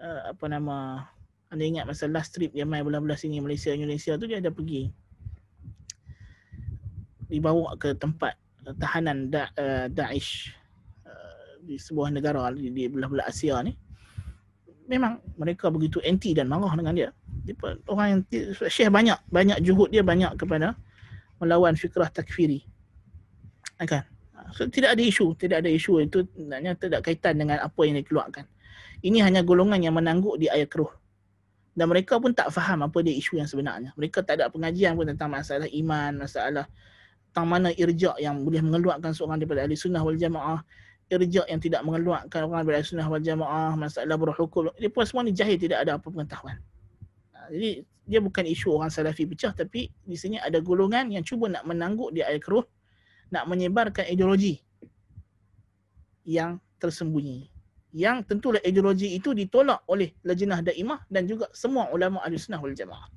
ha apa nama anda ingat masa last trip dia mai bulan-bulan sini Malaysia Indonesia tu dia ada pergi dibawa ke tempat tahanan da, uh, Daesh di sebuah negara di, di belah-belah Asia ni memang mereka begitu anti dan marah dengan dia. Dia orang yang Syekh banyak banyak juhud dia banyak kepada melawan fikrah takfiri. Ah, kan? Ah, so, tidak ada isu, tidak ada isu itu nanya tidak kaitan dengan apa yang dikeluarkan. Ini hanya golongan yang menangguk di ayat keruh. Dan mereka pun tak faham apa dia isu yang sebenarnya. Mereka tak ada pengajian pun tentang masalah iman, masalah tentang mana irja' yang boleh mengeluarkan seorang daripada ahli sunnah wal jamaah irja' yang tidak mengeluarkan orang dari sunnah wal jamaah, masalah berhukum. Ini pun semua ni jahil tidak ada apa pengetahuan. Ha, jadi dia bukan isu orang salafi pecah tapi di sini ada golongan yang cuba nak menangguk di air keruh nak menyebarkan ideologi yang tersembunyi. Yang tentulah ideologi itu ditolak oleh lejenah daimah dan juga semua ulama al sunnah wal jamaah.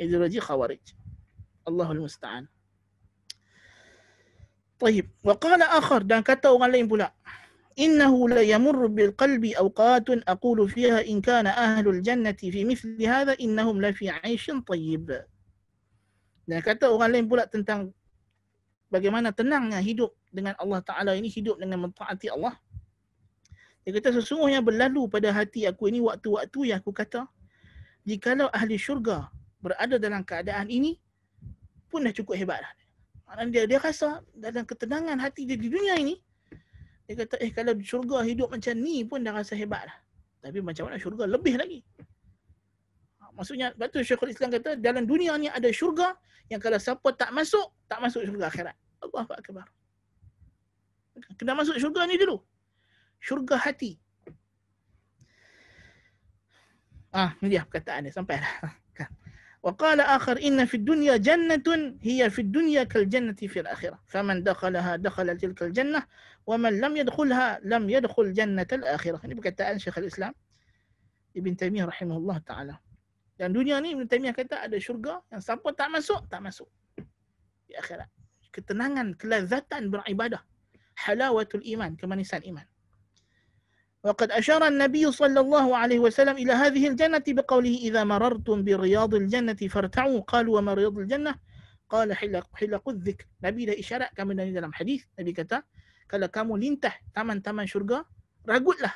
Ideologi khawarij. Allahul musta'an. طيب وقال آخر دان كتا وغلين بلا إنه لا يمر بالقلب أوقات أقول فيها إن كان أهل الجنة في مثل هذا إنهم لفي عيش طيب dan kata orang lain pula tentang bagaimana tenangnya hidup dengan Allah Ta'ala ini, hidup dengan mentaati Allah. Dia kata, sesungguhnya berlalu pada hati aku ini waktu-waktu yang aku kata, jikalau ahli syurga berada dalam keadaan ini, pun dah cukup hebat. Dan dia dia rasa dalam ketenangan hati dia di dunia ini dia kata eh kalau di syurga hidup macam ni pun dah rasa hebat lah. Tapi macam mana syurga lebih lagi. Ha, maksudnya batu Syekhul Islam kata dalam dunia ni ada syurga yang kalau siapa tak masuk tak masuk syurga akhirat. Allahuakbar. Kena masuk syurga ni dulu. Syurga hati. Ah, ni dia perkataan dia sampai dah. وقال آخر إن في الدنيا جنة هي في الدنيا كالجنة في الآخرة فمن دخلها دخل تلك الجنة ومن لم يدخلها لم يدخل جنة الآخرة نبقى يعني تعالى شيخ الإسلام ابن تيمية رحمه الله تعالى dan يعني دنيا ni Ibn Taymiyyah kata ada syurga yang siapa tak masuk, في masuk. Di akhirat. Ketenangan, kelazatan beribadah. Halawatul iman, kemanisan وقد أشار النبي صلى الله عليه وسلم إلى هذه الجنة بقوله إذا مررتم برياض الجنة فارتعوا قالوا وما رياض الجنة قال حلق حلق الذكر Nabi dah isyarat kami dari dalam hadis Nabi kata kalau kamu lintah taman-taman syurga ragutlah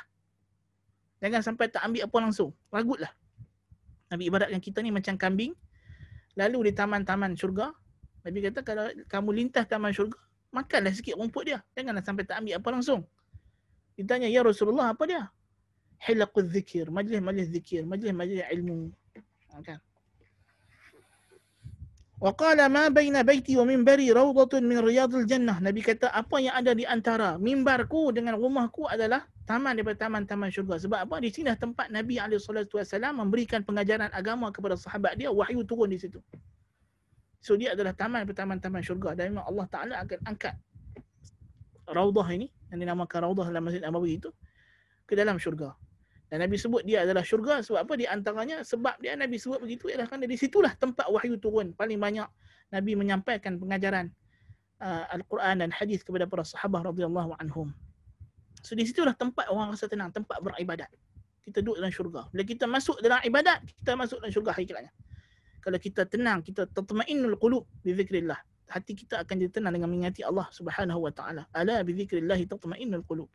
jangan sampai tak ambil apa langsung ragutlah Nabi ibaratkan kita ni macam kambing lalu di taman-taman syurga Nabi kata kalau kamu lintah taman syurga makanlah sikit rumput dia janganlah sampai tak ambil apa langsung Dia tanya, Ya Rasulullah, apa dia? Hilaqul zikir, majlis-majlis zikir, majlis-majlis ilmu. Ha, kan? Wa qala ma baina baiti wa minbari rawdatun min riyadil jannah. Nabi kata apa yang ada di antara mimbarku dengan rumahku adalah taman daripada taman-taman syurga. Sebab apa? Di sinilah tempat Nabi alaihi memberikan pengajaran agama kepada sahabat dia, wahyu turun di situ. So dia adalah taman daripada taman-taman syurga dan memang Allah Taala akan angkat raudah ini yang dinamakan raudah dalam Masjid Nabawi itu ke dalam syurga. Dan Nabi sebut dia adalah syurga sebab apa? Di antaranya sebab dia Nabi sebut begitu ialah kerana di situlah tempat wahyu turun. Paling banyak Nabi menyampaikan pengajaran uh, Al-Quran dan hadis kepada para sahabat radhiyallahu anhum. So di situlah tempat orang rasa tenang, tempat beribadat. Kita duduk dalam syurga. Bila kita masuk dalam ibadat, kita masuk dalam syurga hakikatnya. Kalau kita tenang, kita tatma'innul qulub bi zikrillah hati kita akan jadi tenang dengan mengingati Allah Subhanahu wa taala. Ala bi dzikrillah tatma'innul qulub.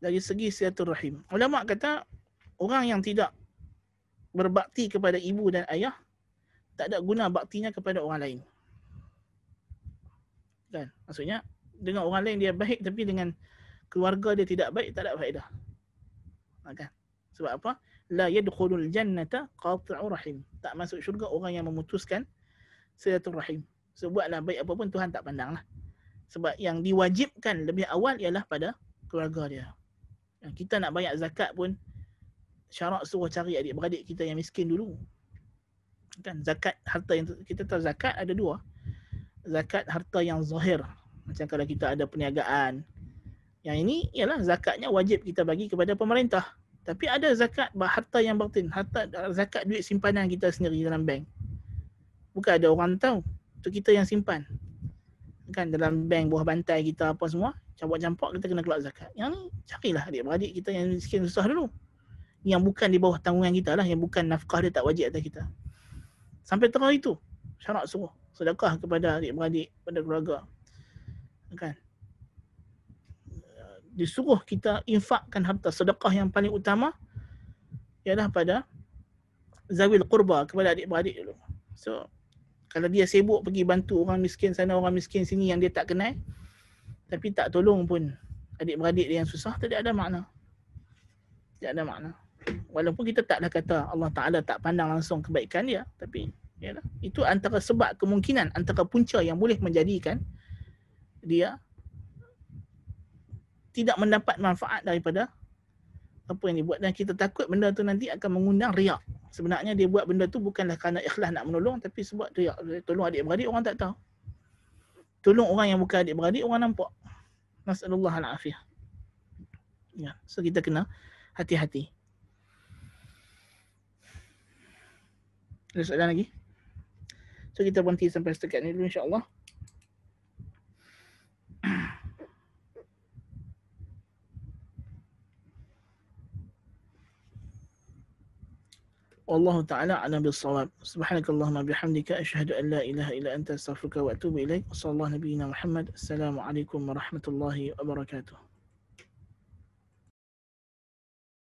Dari segi siatul rahim. Ulama kata orang yang tidak berbakti kepada ibu dan ayah tak ada guna baktinya kepada orang lain. Kan? Maksudnya dengan orang lain dia baik tapi dengan keluarga dia tidak baik tak ada faedah. Maka ha, Sebab apa? La yadkhulul jannata qati'u rahim. Tak masuk syurga orang yang memutuskan silaturahim. rahim. Sebablah so, baik apa pun Tuhan tak pandanglah. Sebab yang diwajibkan lebih awal ialah pada keluarga dia. Yang kita nak bayar zakat pun syarat suruh cari adik-beradik kita yang miskin dulu. Kan zakat harta yang kita tahu zakat ada dua. Zakat harta yang zahir, macam kalau kita ada perniagaan. Yang ini ialah zakatnya wajib kita bagi kepada pemerintah. Tapi ada zakat harta yang batin, harta zakat duit simpanan kita sendiri dalam bank. Bukan ada orang tahu. Itu kita yang simpan. Kan dalam bank buah bantai kita apa semua, campak-campak kita kena keluar zakat. Yang ni carilah adik-beradik kita yang miskin susah dulu. Yang bukan di bawah tanggungan kita lah, yang bukan nafkah dia tak wajib atas kita. Sampai terakhir itu, syarat semua sedekah kepada adik-beradik, kepada keluarga kan eh, disuruh kita infakkan harta sedekah yang paling utama ialah pada zawil qurba kepada adik-beradik dulu. So kalau dia sibuk pergi bantu orang miskin sana orang miskin sini yang dia tak kenal tapi tak tolong pun adik-beradik dia yang susah tak ada makna. Tak ada makna. Walaupun kita taklah kata Allah Taala tak pandang langsung kebaikan dia tapi ialah itu antara sebab kemungkinan antara punca yang boleh menjadikan dia tidak mendapat manfaat daripada apa yang dia buat dan kita takut benda tu nanti akan mengundang riak. Sebenarnya dia buat benda tu bukanlah kerana ikhlas nak menolong tapi sebab riak. Tolong adik beradik orang tak tahu. Tolong orang yang bukan adik beradik orang nampak. Nasallahu alafiyah. Ya, so kita kena hati-hati. Ada soalan lagi? So kita berhenti sampai setakat ni dulu insya والله تعالى أعلم بالصواب سبحانك اللهم وبحمدك أشهد أن لا إله إلا أنت أستغفرك وأتوب إليك وصلى الله نبينا محمد السلام عليكم ورحمة الله وبركاته